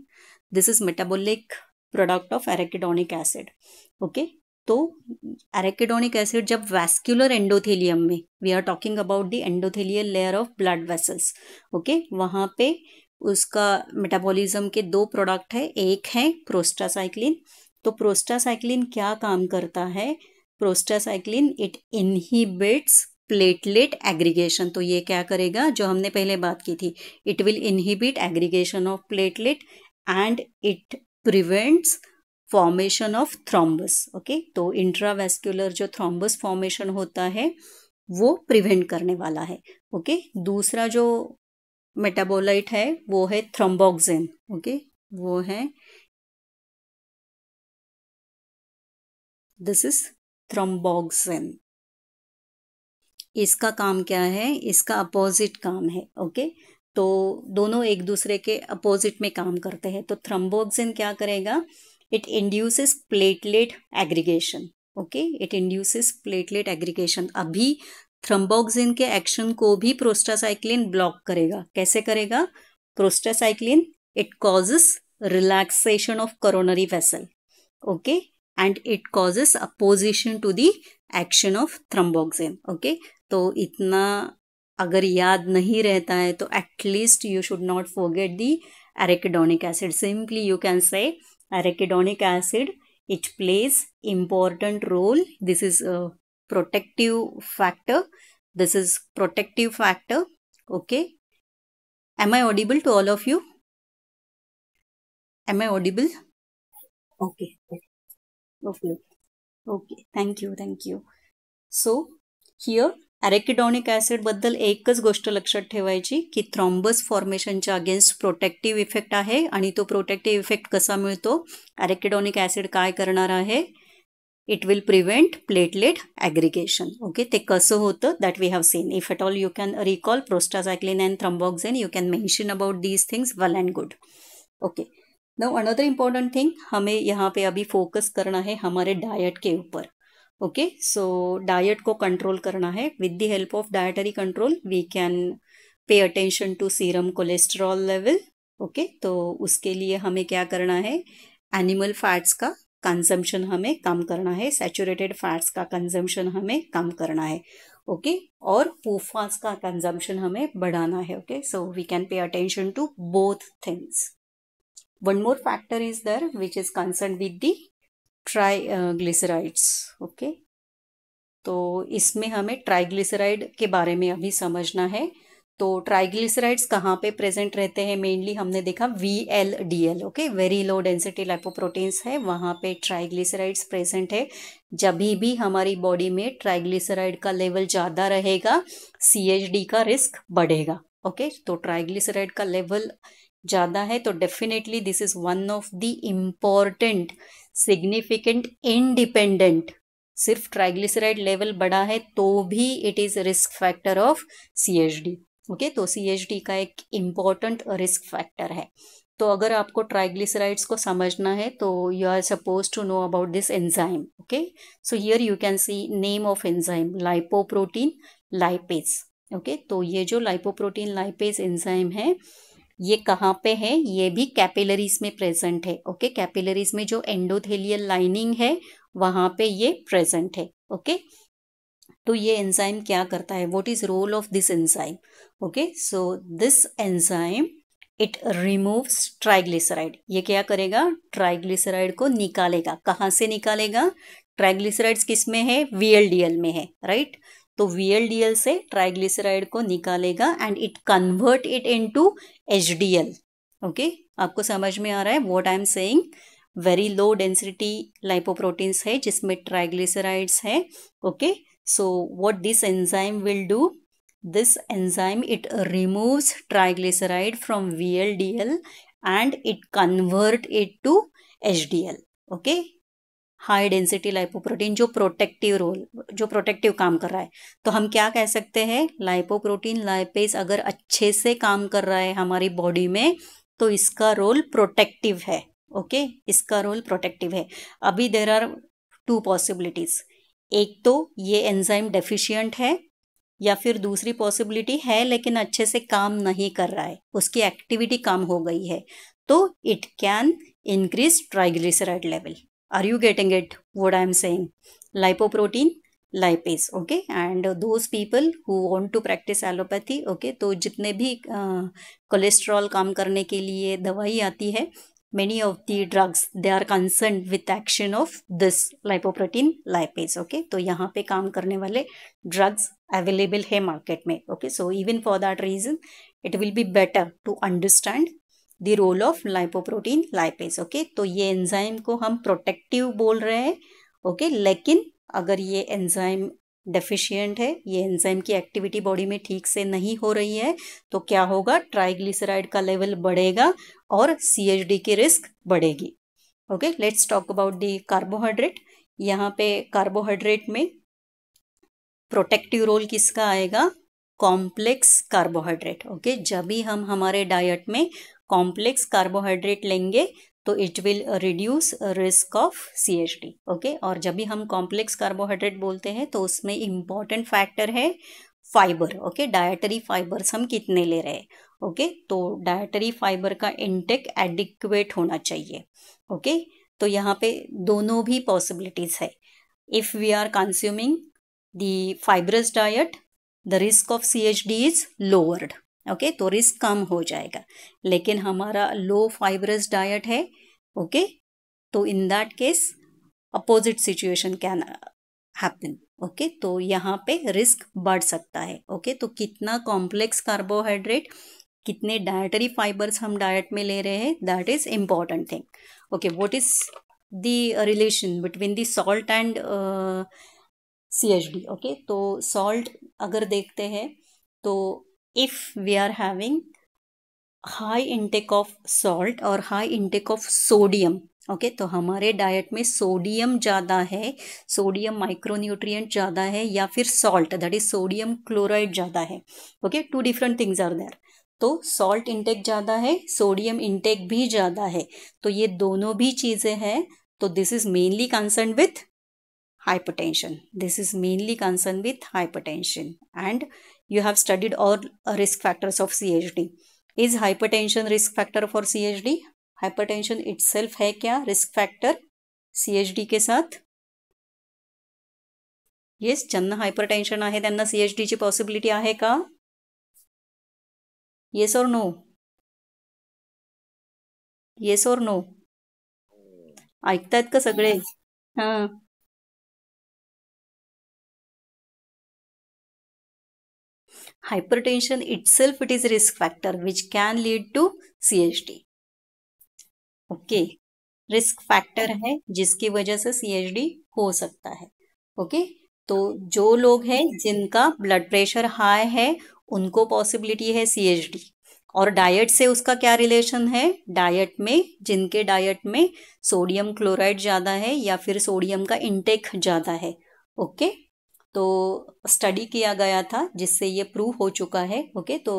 this is metabolic product of arachidonic acid okay तो एरेकिडोनिक एसिड जब वैस्क्यूलर एंडोथेलियम में we are talking about the endothelial layer of blood vessels okay वहाँ पे उसका metabolism के दो प्रोडक्ट है एक है प्रोस्टासाइक्लिन तो प्रोस्टासाइक्लिन क्या काम करता है prostacyclin it inhibits platelet aggregation तो ये क्या करेगा जो हमने पहले बात की थी it will inhibit aggregation of platelet and it prevents formation of thrombus okay तो इंट्रावेस्क्यूलर जो थ्रोम्बस फॉर्मेशन होता है वो प्रिवेंट करने वाला है ओके okay? दूसरा जो मेटाबोलाइट है वो है थ्रोम्बोक्सिन ओके okay? वो है दिस इज थ्रोम्बोक्सिन इसका काम क्या है इसका अपोजिट काम है ओके okay? तो दोनों एक दूसरे के अपोजिट में काम करते हैं तो थ्रम्बोक्सिन क्या करेगा it induces platelet aggregation okay it induces platelet aggregation अभी थ्रम्बोक्सिन के एक्शन को भी प्रोस्टासाइक्लिन ब्लॉक करेगा कैसे करेगा prostacyclin it causes relaxation of coronary vessel okay and it causes opposition to the action of thromboxane okay तो इतना अगर याद नहीं रहता है तो at least you should not forget the arachidonic acid simply you can say arachidonic acid it plays important role this is protective factor this is protective factor okay am I audible to all of you am I audible okay okay okay thank you thank you so here arachidonic ॲसिडबद्दल एकच गोष्ट लक्षात ठेवायची की thrombus फॉर्मेशनच्या against protective effect आहे आणि तो प्रोटेक्टिव्ह इफेक्ट कसा मिळतो ॲरेकिडॉनिक ॲसिड काय करणार आहे it will prevent platelet aggregation okay ते कसं होतं that we have seen if at all you can recall prostacyclin and thromboxane you can mention about these things well and good okay no another important thing हमें यहाँ पे अभी focus करना है हमारे डाइट के ऊपर ओके सो डाइट को कंट्रोल करना है with the help of dietary control we can pay attention to serum cholesterol level okay तो उसके लिए हमें क्या करना है एनिमल फैट्स का कंजम्पशन हमें कम करना है सेचुरेटेड फैट्स का कंजम्पशन हमें कम करना है ओके okay? और पूफास का कंजम्पशन हमें बढ़ाना है okay so we can pay attention to both things one more factor is there which is concern with the triglycerides okay तो इसमें हमें ट्राइग्लिसराइड के बारे में अभी समझना है तो ट्राइग्लिसराइड्स कहाँ पे प्रेजेंट रहते हैं मेनली हमने देखा V L D L okay very low density lipoproteins है वहाँ पे ट्राइग्लिसराइड्स प्रेजेंट है जब भी हमारी बॉडी में ट्राइग्लिसराइड का लेवल ज़्यादा रहेगा सी एच डी का रिस्क बढ़ेगा ओके तो ट्राइग्लिसराइड का लेवल ज़्यादा है तो definitely this is one of the important significant independent सिर्फ ट्राइग्लिसराइड लेवल बड़ा है तो भी it is risk factor of C H D okay तो सी एच डी का एक इम्पॉर्टेंट रिस्क फैक्टर है तो अगर आपको ट्राइग्लिसराइड्स को समझना है तो you are suppose to know about this enzyme okay so here you can see name of enzyme lipoprotein lipase okay तो ये जो लाइपोप्रोटीन लाइपेज एंजाइम है ये कहाँ पे है ये भी कैपिलरीज में प्रेजेंट है ओके कैपिलरीज में जो एंडोथेलियल लाइनिंग है वहां पे ये प्रेजेंट है ओके तो ये एंजाइम क्या करता है what is role of this enzyme okay so this enzyme it removes triglyceride ये क्या करेगा ट्राइग्लिसराइड को निकालेगा कहाँ से निकालेगा ट्राइग्लिसराइड्स किस में है वीएलडीएल में है राइट right? तो वीएलडीएल से ट्राइग्लिसराइड को निकालेगा and it convert it into HDL okay आपको समझ में आ रहा है what I am saying very low density lipoproteins है जिसमें ट्राइग्लिसराइड्स है okay so what this enzyme will do from V L D L and it convert it to H D L okay high density lipoprotein जो protective role जो protective काम कर रहा है तो हम क्या कह सकते हैं लाइपोप्रोटीन लाइपेज अगर अच्छे से काम कर रहा है हमारी बॉडी में तो इसका रोल प्रोटेक्टिव है ओके okay? इसका रोल प्रोटेक्टिव है अभी देर आर टू पॉसिबिलिटीज एक तो ये एंजाइम डेफिशियंट है या फिर दूसरी पॉसिबिलिटी है लेकिन अच्छे से काम नहीं कर रहा है उसकी एक्टिविटी कम हो गई है तो it can increase triglyceride level Are you getting it? What i am saying? Lipoprotein lipase okay and those people who want to practice allopathy okay to jitne bhi uh, cholesterol kam karne ke liye dawai aati hai many of the drugs they are concerned with action of this lipoprotein lipase okay to yahan pe kaam karne wale drugs available hai market mein okay so even for that reason it will be better to understand the role of lipoprotein lipase okay तो ये enzyme को हम protective बोल रहे हैं okay okay? लेकिन अगर ये एंजाइम डेफिशिएंट है ये एंजाइम की एक्टिविटी बॉडी में ठीक से नहीं हो रही है तो क्या होगा ट्राइग्लिसराइड का लेवल बढ़ेगा और सी की रिस्क बढ़ेगी okay let's talk about the carbohydrate यहाँ पे कार्बोहाइड्रेट में प्रोटेक्टिव रोल किसका आएगा कॉम्प्लेक्स कार्बोहाइड्रेट ओके जब भी हम हमारे डाइट में कॉम्प्लेक्स कार्बोहाइड्रेट लेंगे तो it will reduce risk of C H D okay और जब भी हम कॉम्प्लेक्स कार्बोहाइड्रेट बोलते हैं तो उसमें इम्पॉर्टेंट फैक्टर है फाइबर ओके डायटरी फाइबर्स हम कितने ले रहे हैं ओके okay? तो डायटरी फाइबर का इंटेक एडिक्वेट होना चाहिए ओके okay? तो यहाँ पे दोनों भी पॉसिबिलिटीज़ है if we are consuming the fibrous diet the risk of C H D is lowered okay तो रिस्क कम हो जाएगा लेकिन हमारा लो फाइबरस डाइट है ओके तो in that case opposite situation can happen okay तो यहाँ पे रिस्क बढ़ सकता है ओके okay? तो कितना कॉम्प्लेक्स कार्बोहाइड्रेट कितने डायटरी फाइबर्स हम डाइट में ले रहे हैं that is important thing okay what is the relation between the salt and C H D okay तो सॉल्ट अगर देखते हैं तो if we are having high intake of salt or high intake of sodium okay okay, तो हमारे diet में sodium ज़्यादा है सोडियम माइक्रोन्यूट्रिएंट ज़्यादा है या फिर salt that is sodium chloride ज़्यादा है okay two different things are there तो सॉल्ट इंटेक ज़्यादा है सोडियम इंटेक भी ज़्यादा है तो ये दोनों भी चीज़ें हैं तो this is mainly concern with hypertension this is mainly concern with hypertension and you have studied all risk factors of CHD. Is hypertension risk factor for CHD? Hypertension itself है क्या रिस्क फैक्टर सीएचडी के साथ yes ज्यांना hypertension आहे त्यांना सीएचडीची possibility आहे का yes और नो येस और नो ऐकतायत का सगळे हां hypertension itself it is a risk factor which can lead to CHD. Okay, risk factor है जिसकी वजह से CHD हो सकता है okay? तो जो लोग हैं जिनका blood pressure high है उनको possibility है CHD. और डाइट से उसका क्या रिलेशन है डाइट में जिनके डाइट में सोडियम क्लोराइड ज़्यादा है या फिर सोडियम का इंटेक ज़्यादा है ओके okay? तो स्टडी किया गया था जिससे ये प्रूव हो चुका है ओके तो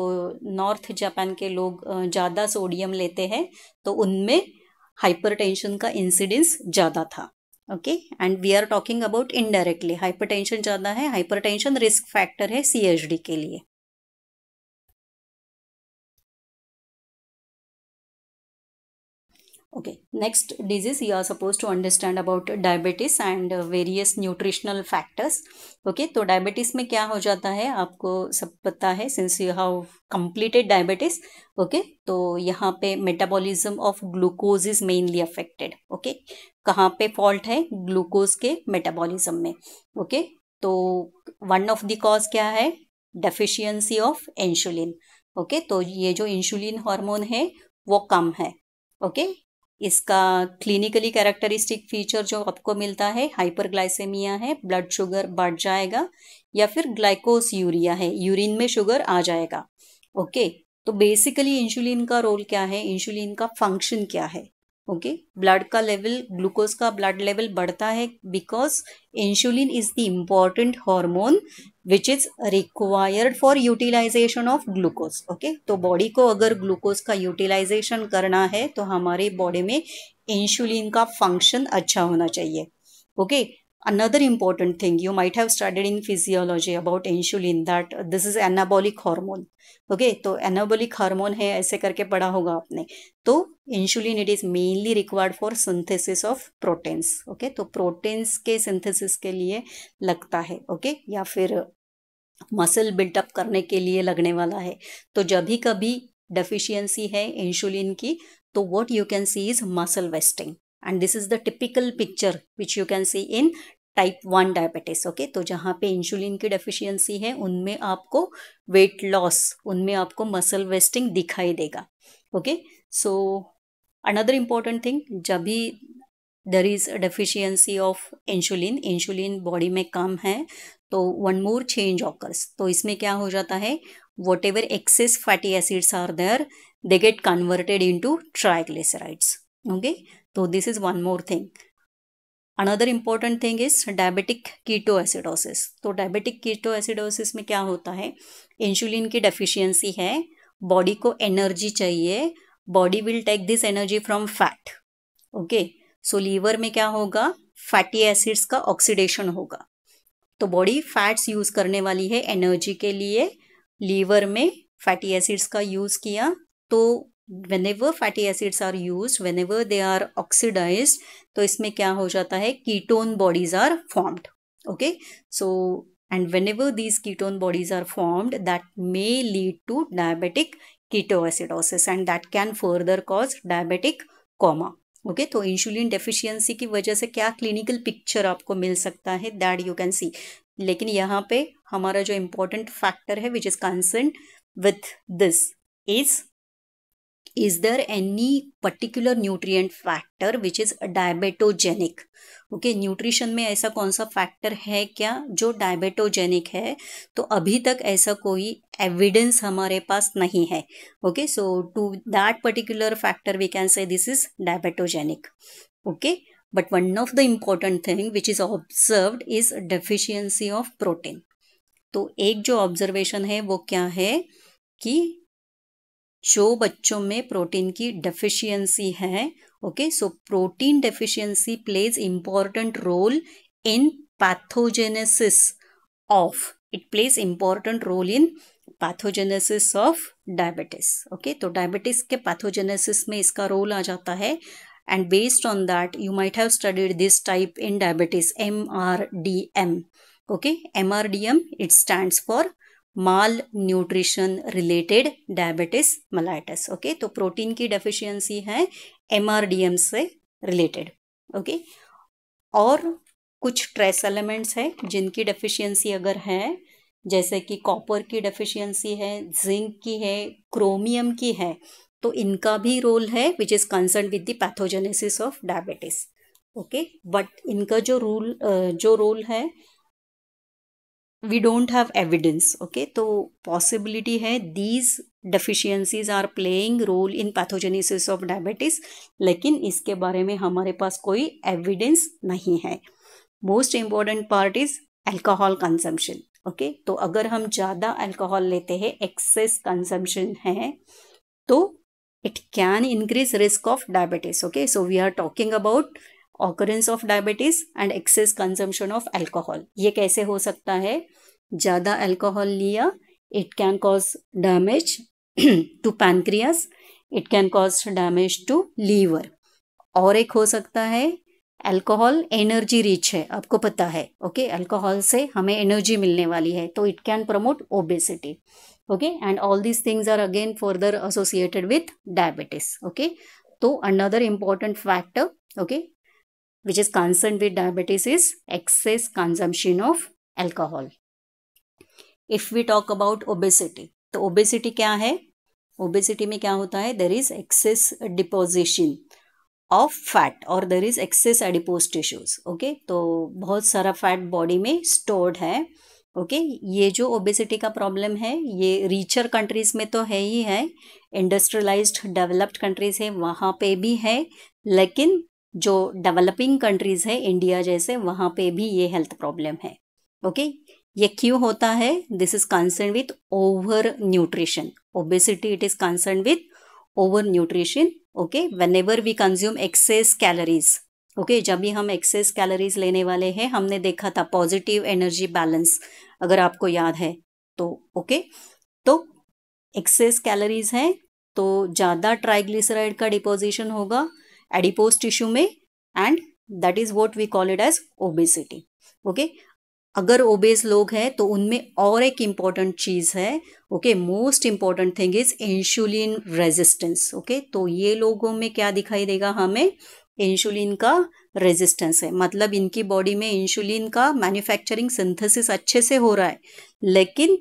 नॉर्थ जापान के लोग ज़्यादा सोडियम लेते हैं तो उनमें हाइपरटेंशन का इंसिडेंस ज़्यादा था okay and we are talking about indirectly hypertension ज़्यादा है हाइपरटेंशन रिस्क फैक्टर है सीएचडी के लिए Okay, next disease you are supposed to understand about diabetes and various nutritional factors. Okay, तो diabetes में क्या हो जाता है आपको सब पता है since you have completed diabetes. Okay, तो यहाँ पे metabolism of glucose is mainly affected. Okay, कहाँ पे fault है glucose के metabolism में. Okay, तो one of the cause क्या है deficiency of insulin. Okay okay, तो ये जो इंसुलिन हार्मोन है वो कम है ओके okay? इसका क्लिनिकली कैरेक्टरिस्टिक फीचर जो आपको मिलता है हाइपरग्लाइसेमिया है ब्लड शुगर बढ़ जाएगा या फिर ग्लाइकोस यूरिया है यूरिन में शुगर आ जाएगा ओके तो बेसिकली इंसुलिन का रोल क्या है इंसुलिन का फंक्शन क्या है ओके ब्लड का लेवल ग्लूकोज का ब्लड लेवल बढ़ता है because insulin is the important hormone which is required for utilization of glucose okay तो बॉडी को अगर ग्लूकोज का यूटिलाइजेशन करना है तो हमारे बॉडी में इंसुलिन का फंक्शन अच्छा होना चाहिए okay okay? another important thing you might have studied in physiology about insulin that this is anabolic hormone okay तो anabolic hormone hai aise karke padha hoga aapne to insulin it is mainly required for synthesis of proteins okay to proteins ke synthesis ke liye lagta hai okay या फिर muscle built up करने के लिए लगने वाला है तो जब भी कभी डेफिशिएंसी है इंसुलिन की तो what you can see is muscle wasting and this is the typical picture which you can see in type one diabetes okay तो जहाँ पे इंसुलिन की डेफिशिएंसी है उनमें आपको वेट लॉस उनमें आपको मसल वेस्टिंग दिखाई देगा okay so another important thing जब भी there is deficiency of insulin insulin body में कम है तो वन मोर चेंज ऑकर्स तो इसमें क्या हो जाता है whatever excess fatty acids are there they get converted into triglycerides okay तो this is one more thing another important thing is diabetic ketoacidosis तो डायबिटिक कीटो एसिडोसिस में क्या होता है इंसुलिन की डेफिशिएंसी है body को energy चाहिए body will take this energy from fat okay so liver में क्या होगा फैटी एसिड्स का ऑक्सीडेशन होगा तो बॉडी फैट्स यूज़ करने वाली है एनर्जी के लिए लीवर में फैटी एसिड्स का यूज़ किया तो whenever fatty acids are used whenever they are oxidized to isme kya ho jata hai ketone bodies are formed okay so and whenever these ketone bodies are formed that may lead to diabetic ketoacidosis and that can further cause diabetic coma okay okay, तो insulin deficiency की वजह से क्या clinical picture आपको मिल सकता है that you can सी लेकिन यहाँ पे हमारा जो इम्पोर्टेंट फैक्टर है which is concern with this is is there any particular nutrient factor which is diabetogenic okay okay, nutrition में ऐसा कौन सा फैक्टर है क्या जो डायबेटोजेनिक है तो अभी तक ऐसा कोई एविडेंस हमारे पास नहीं है okay so to that particular factor we can say this is diabetogenic okay but one of the important thing which is observed is deficiency of protein तो एक जो ऑब्जर्वेशन है वो क्या है कि जो बच्चों में प्रोटीन की डेफिशिएंसी है okay so protein deficiency plays important role in pathogenesis of it plays important role in pathogenesis of diabetes okay तो डायबिटीज के पैथोजेनेसिस में इसका रोल आ जाता है and based on that you might have studied this type in diabetes M R D M okay M R D M it stand for malnutrition related diabetes mellitus okay तो protein की deficiency है MRDM से related okay okay? और कुछ trace elements है जिनकी deficiency अगर है जैसे कि कॉपर की डेफिशिएंसी है जिंक की है क्रोमियम की है तो इनका भी रोल है which is concern with the pathogenesis of diabetes okay but इनका जो रूल जो रोल है we don't have evidence okay तो पॉसिबिलिटी है these deficiencies are playing role in pathogenesis of diabetes लेकिन इसके बारे में हमारे पास कोई एविडेंस नहीं है most important part is alcohol consumption okay तो अगर हम ज़्यादा एल्कोहल लेते हैं एक्सेस कंजम्पशन है तो it can increase risk of diabetes okay so we are talking about occurrence of diabetes and excess consumption of alcohol ये कैसे हो सकता है ज़्यादा एल्कोहल लिया it can cause damage to pancreas it can cause damage to liver और एक हो सकता है एल्कोहल एनर्जी रिच है आपको पता है ओके okay? एल्कोहल से हमें एनर्जी मिलने वाली है तो it can promote obesity okay and all these things are again further associated with diabetes okay तो another important factor okay which is concerned with diabetes is excess consumption of alcohol. If we talk about obesity, to obesity kya hai obesity mein kya hota hai there is excess deposition of fat or there is excess adipose tissues okay to bahut sara fat body mein stored hai okay okay? ये जो obesity का problem है ये richer countries में तो है ही है industrialised developed countries है वहाँ पे भी है लेकिन जो डेवलपिंग कंट्रीज़ है इंडिया जैसे वहाँ पे भी ये हेल्थ प्रॉब्लम है ओके ये क्यों होता है this is concern with over nutrition obesity it is concern with over nutrition okay whenever we consume excess calories okay जब भी हम एक्सेस कैलोरीज लेने वाले हैं हमने देखा था पॉजिटिव एनर्जी बैलेंस अगर आपको याद है तो ओके okay? तो एक्सेस कैलोरीज हैं तो ज़्यादा ट्राइग्लिसराइड का डिपोजिशन होगा adipose tissue में and that is what we call it as obesity okay अगर ओबेज लोग हैं तो उनमें और एक इम्पॉर्टेंट चीज़ है okay most important thing is insulin resistance okay तो ये लोगों में क्या दिखाई देगा हमें इंसुलिन का रेजिस्टेंस है मतलब इनकी बॉडी में इंसुलिन का मैन्युफैक्चरिंग सिंथेसिस अच्छे से हो रहा है लेकिन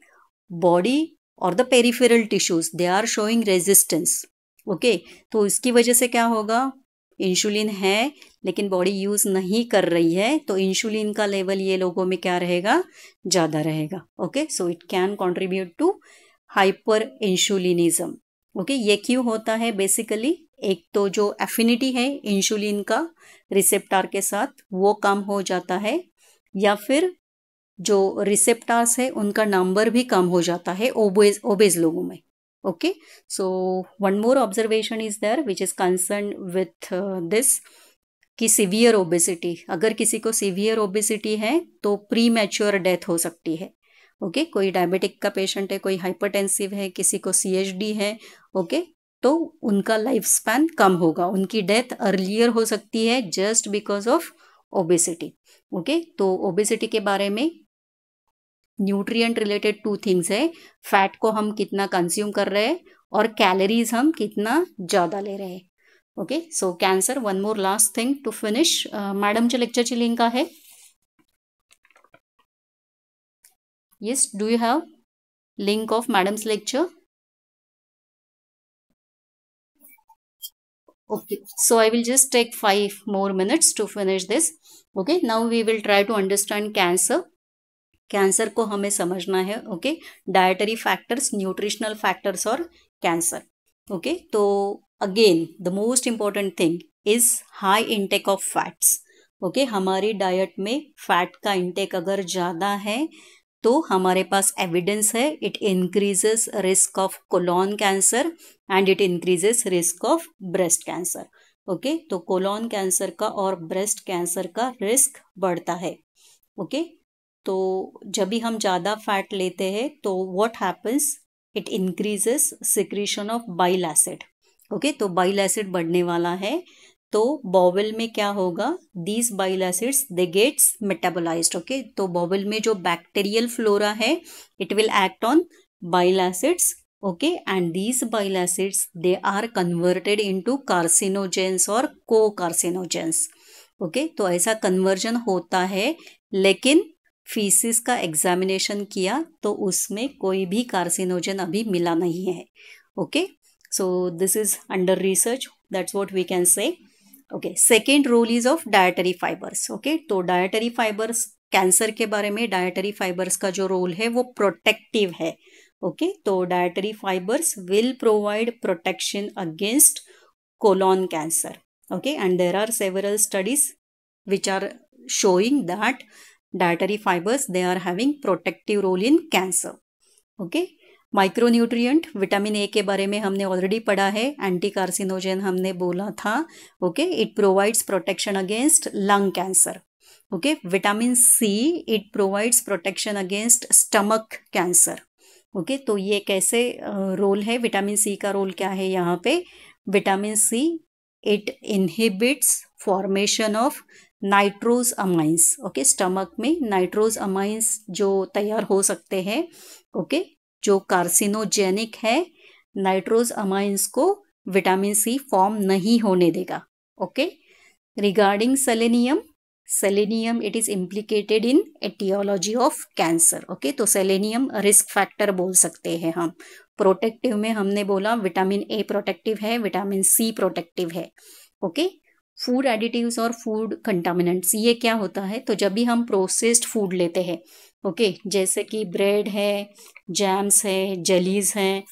बॉडी और the peripheral tissues they are showing resistance okay तो इसकी वजह से क्या होगा इंसुलिन है लेकिन बॉडी यूज़ नहीं कर रही है तो इंसुलिन का लेवल ये लोगों में क्या रहेगा ज़्यादा रहेगा okay so it can contribute to hyperinsulinism okay ये क्यों होता है बेसिकली एक तो जो एफिनिटी है इंसुलिन का रिसेप्टार के साथ वो कम हो जाता है या फिर जो रिसेप्टार्स है उनका नंबर भी कम हो जाता है ओबेज ओबेज लोगों में okay so one more observation is there which is concerned with uh, this कि सीवियर ओबेसिटी अगर किसी को सीवियर ओबेसिटी है तो प्री मैच्योर डेथ हो सकती है ओके okay? कोई डायबिटिक का पेशेंट है कोई हाइपरटेंसिव है किसी को सीएचडी है ओके okay? तो उनका लाइफ स्पैन कम होगा उनकी डेथ अर्लियर हो सकती है just because of obesity okay तो ओबेसिटी के बारे में न्यूट्रिएंट रिलेटेड टू थिंग्स है फैट को हम कितना कंज्यूम कर रहे हैं और कैलोरीज हम कितना ज़्यादा ले रहे हैं okay so cancer one more last thing to finish madam जो लेक्चर ची लिंका है yes do you have link of madam's lecture okay so I will just take five more minutes to finish this okay now we will try to understand cancer cancer को हमें समझना है ओके dietary factors nutritional factors और cancer okay तो again the most important thing is high intake of fats okay हमारी diet में fat का इंटेक अगर ज़्यादा है तो हमारे पास एविडेंस है it increases risk of colon cancer and it increases risk of breast cancer okay तो कोलॉन कैंसर का और ब्रेस्ट कैंसर का रिस्क बढ़ता है ओके okay? तो जब भी हम ज़्यादा फैट लेते हैं तो what happens it increases secretion of bile acid okay तो बाइल एसिड बढ़ने वाला है तो बॉबल में क्या होगा these bile acids they gets metabolize okay तो बॉबल में जो बैक्टीरियल फ्लोरा है it will act on bile acids okay and these bile acids they are converted into carcinogens और को कार्सिनोजेंस ओके तो ऐसा कन्वर्जन होता है लेकिन फीसिस का एग्जामिनेशन किया तो उसमें कोई भी कार्सिनोजन अभी मिला नहीं है okay so this is under research that's what we can say okay second role is of dietary fibers okay तो डायटरी फाइबर्स कैंसर के बारे में डायटरी फाइबर्स का जो रोल है वो प्रोटेक्टिव है ओके okay? तो dietary fibers will provide protection against colon cancer okay and there are several studies which are showing that dietary fibers they are having protective role in cancer okay micronutrient vitamin A के बारे में हमने already पढ़ा है anti carcinogen हमने बोला था okay it provides protection against lung cancer okay vitamin C it provides protection against stomach cancer okay तो ये कैसे रोल है विटामिन सी का रोल क्या है यहाँ पे vitamin C it inhibits formation of nitrosamines okay stomach में नाइट्रोज अमाइंस जो तैयार हो सकते हैं ओके जो कार्सिनोजेनिक है नाइट्रोज अमाइंस को विटामिन सी फॉर्म नहीं होने देगा okay regarding selenium selenium it is implicated in etiology of cancer okay तो सेलेनियम रिस्क फैक्टर बोल सकते हैं हम प्रोटेक्टिव में हमने बोला विटामिन ए प्रोटेक्टिव है विटामिन सी प्रोटेक्टिव है ओके okay? फूड एडिटिव्स और फूड कंटामिनेंट्स ये क्या होता है तो जब भी हम प्रोसेस्ड फूड लेते हैं ओके okay, जैसे कि ब्रेड है जैम्स है जलीज है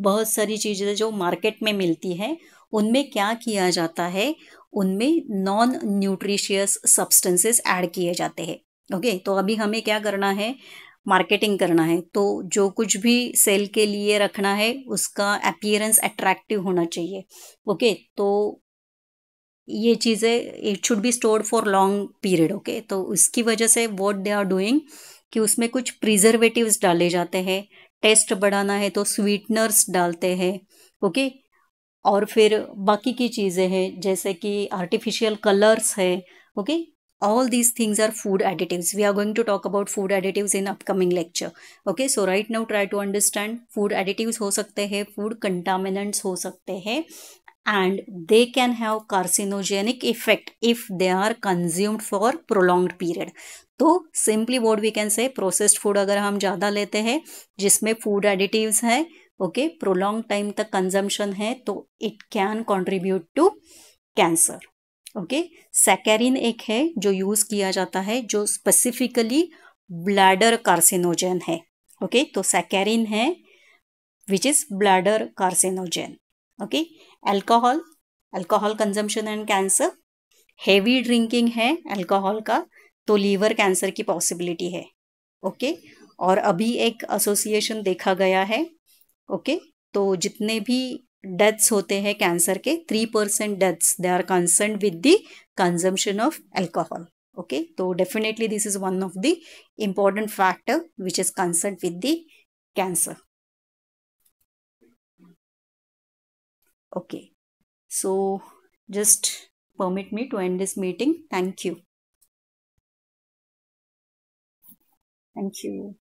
बहुत सारी चीज़ें जो मार्केट में मिलती है उनमें क्या किया जाता है उनमें नॉन न्यूट्रिशियस सब्सटेंसेस ऐड किए जाते हैं ओके okay, तो अभी हमें क्या करना है मार्केटिंग करना है तो जो कुछ भी सेल के लिए रखना है उसका अपियरेंस अट्रैक्टिव होना चाहिए ओके okay, तो ये चीज़ें it should be stored for long period okay तो उसकी वजह से वॉट दे आर डूइंग कि उसमें कुछ प्रिजर्वेटिव डाले जाते हैं टेस्ट बढ़ाना है तो स्वीटनर्स डालते हैं ओके और फिर बाकी की चीज़ें हैं जैसे कि आर्टिफिशियल कलर्स है okay all these things are food additive we are going to talk about food additives in upcoming lecture okay so right now try to understand food additives हो सकते हैं फूड कंटामिनेंट्स हो सकते हैं and they can have carcinogenic effect if they are consumed for prolonged period तो simply word we can say processed food अगर हम ज़्यादा लेते हैं जिसमें फूड एडिटिव्स है ओके प्रोलॉन्ग टाइम तक कंजम्पशन है तो it can contribute to cancer okay saccharin एक है जो यूज़ किया जाता है जो स्पेसिफिकली ब्लैडर कार्सिनोजेन है ओके okay? तो सैकेरिन है which is bladder carcinogen okay alcohol alcohol consumption and cancer heavy drinking है अल्कोहल का तो लीवर कैंसर की पॉसिबिलिटी है ओके okay? और अभी एक एसोसिएशन देखा गया है ओके okay? तो जितने भी डेथ्स होते हैं कैंसर के three percent deaths they are concern with the consumption of alcohol okay तो definitely this is one of the important factor which is concern with the cancer okay so just permit me to end this meeting thank you thank you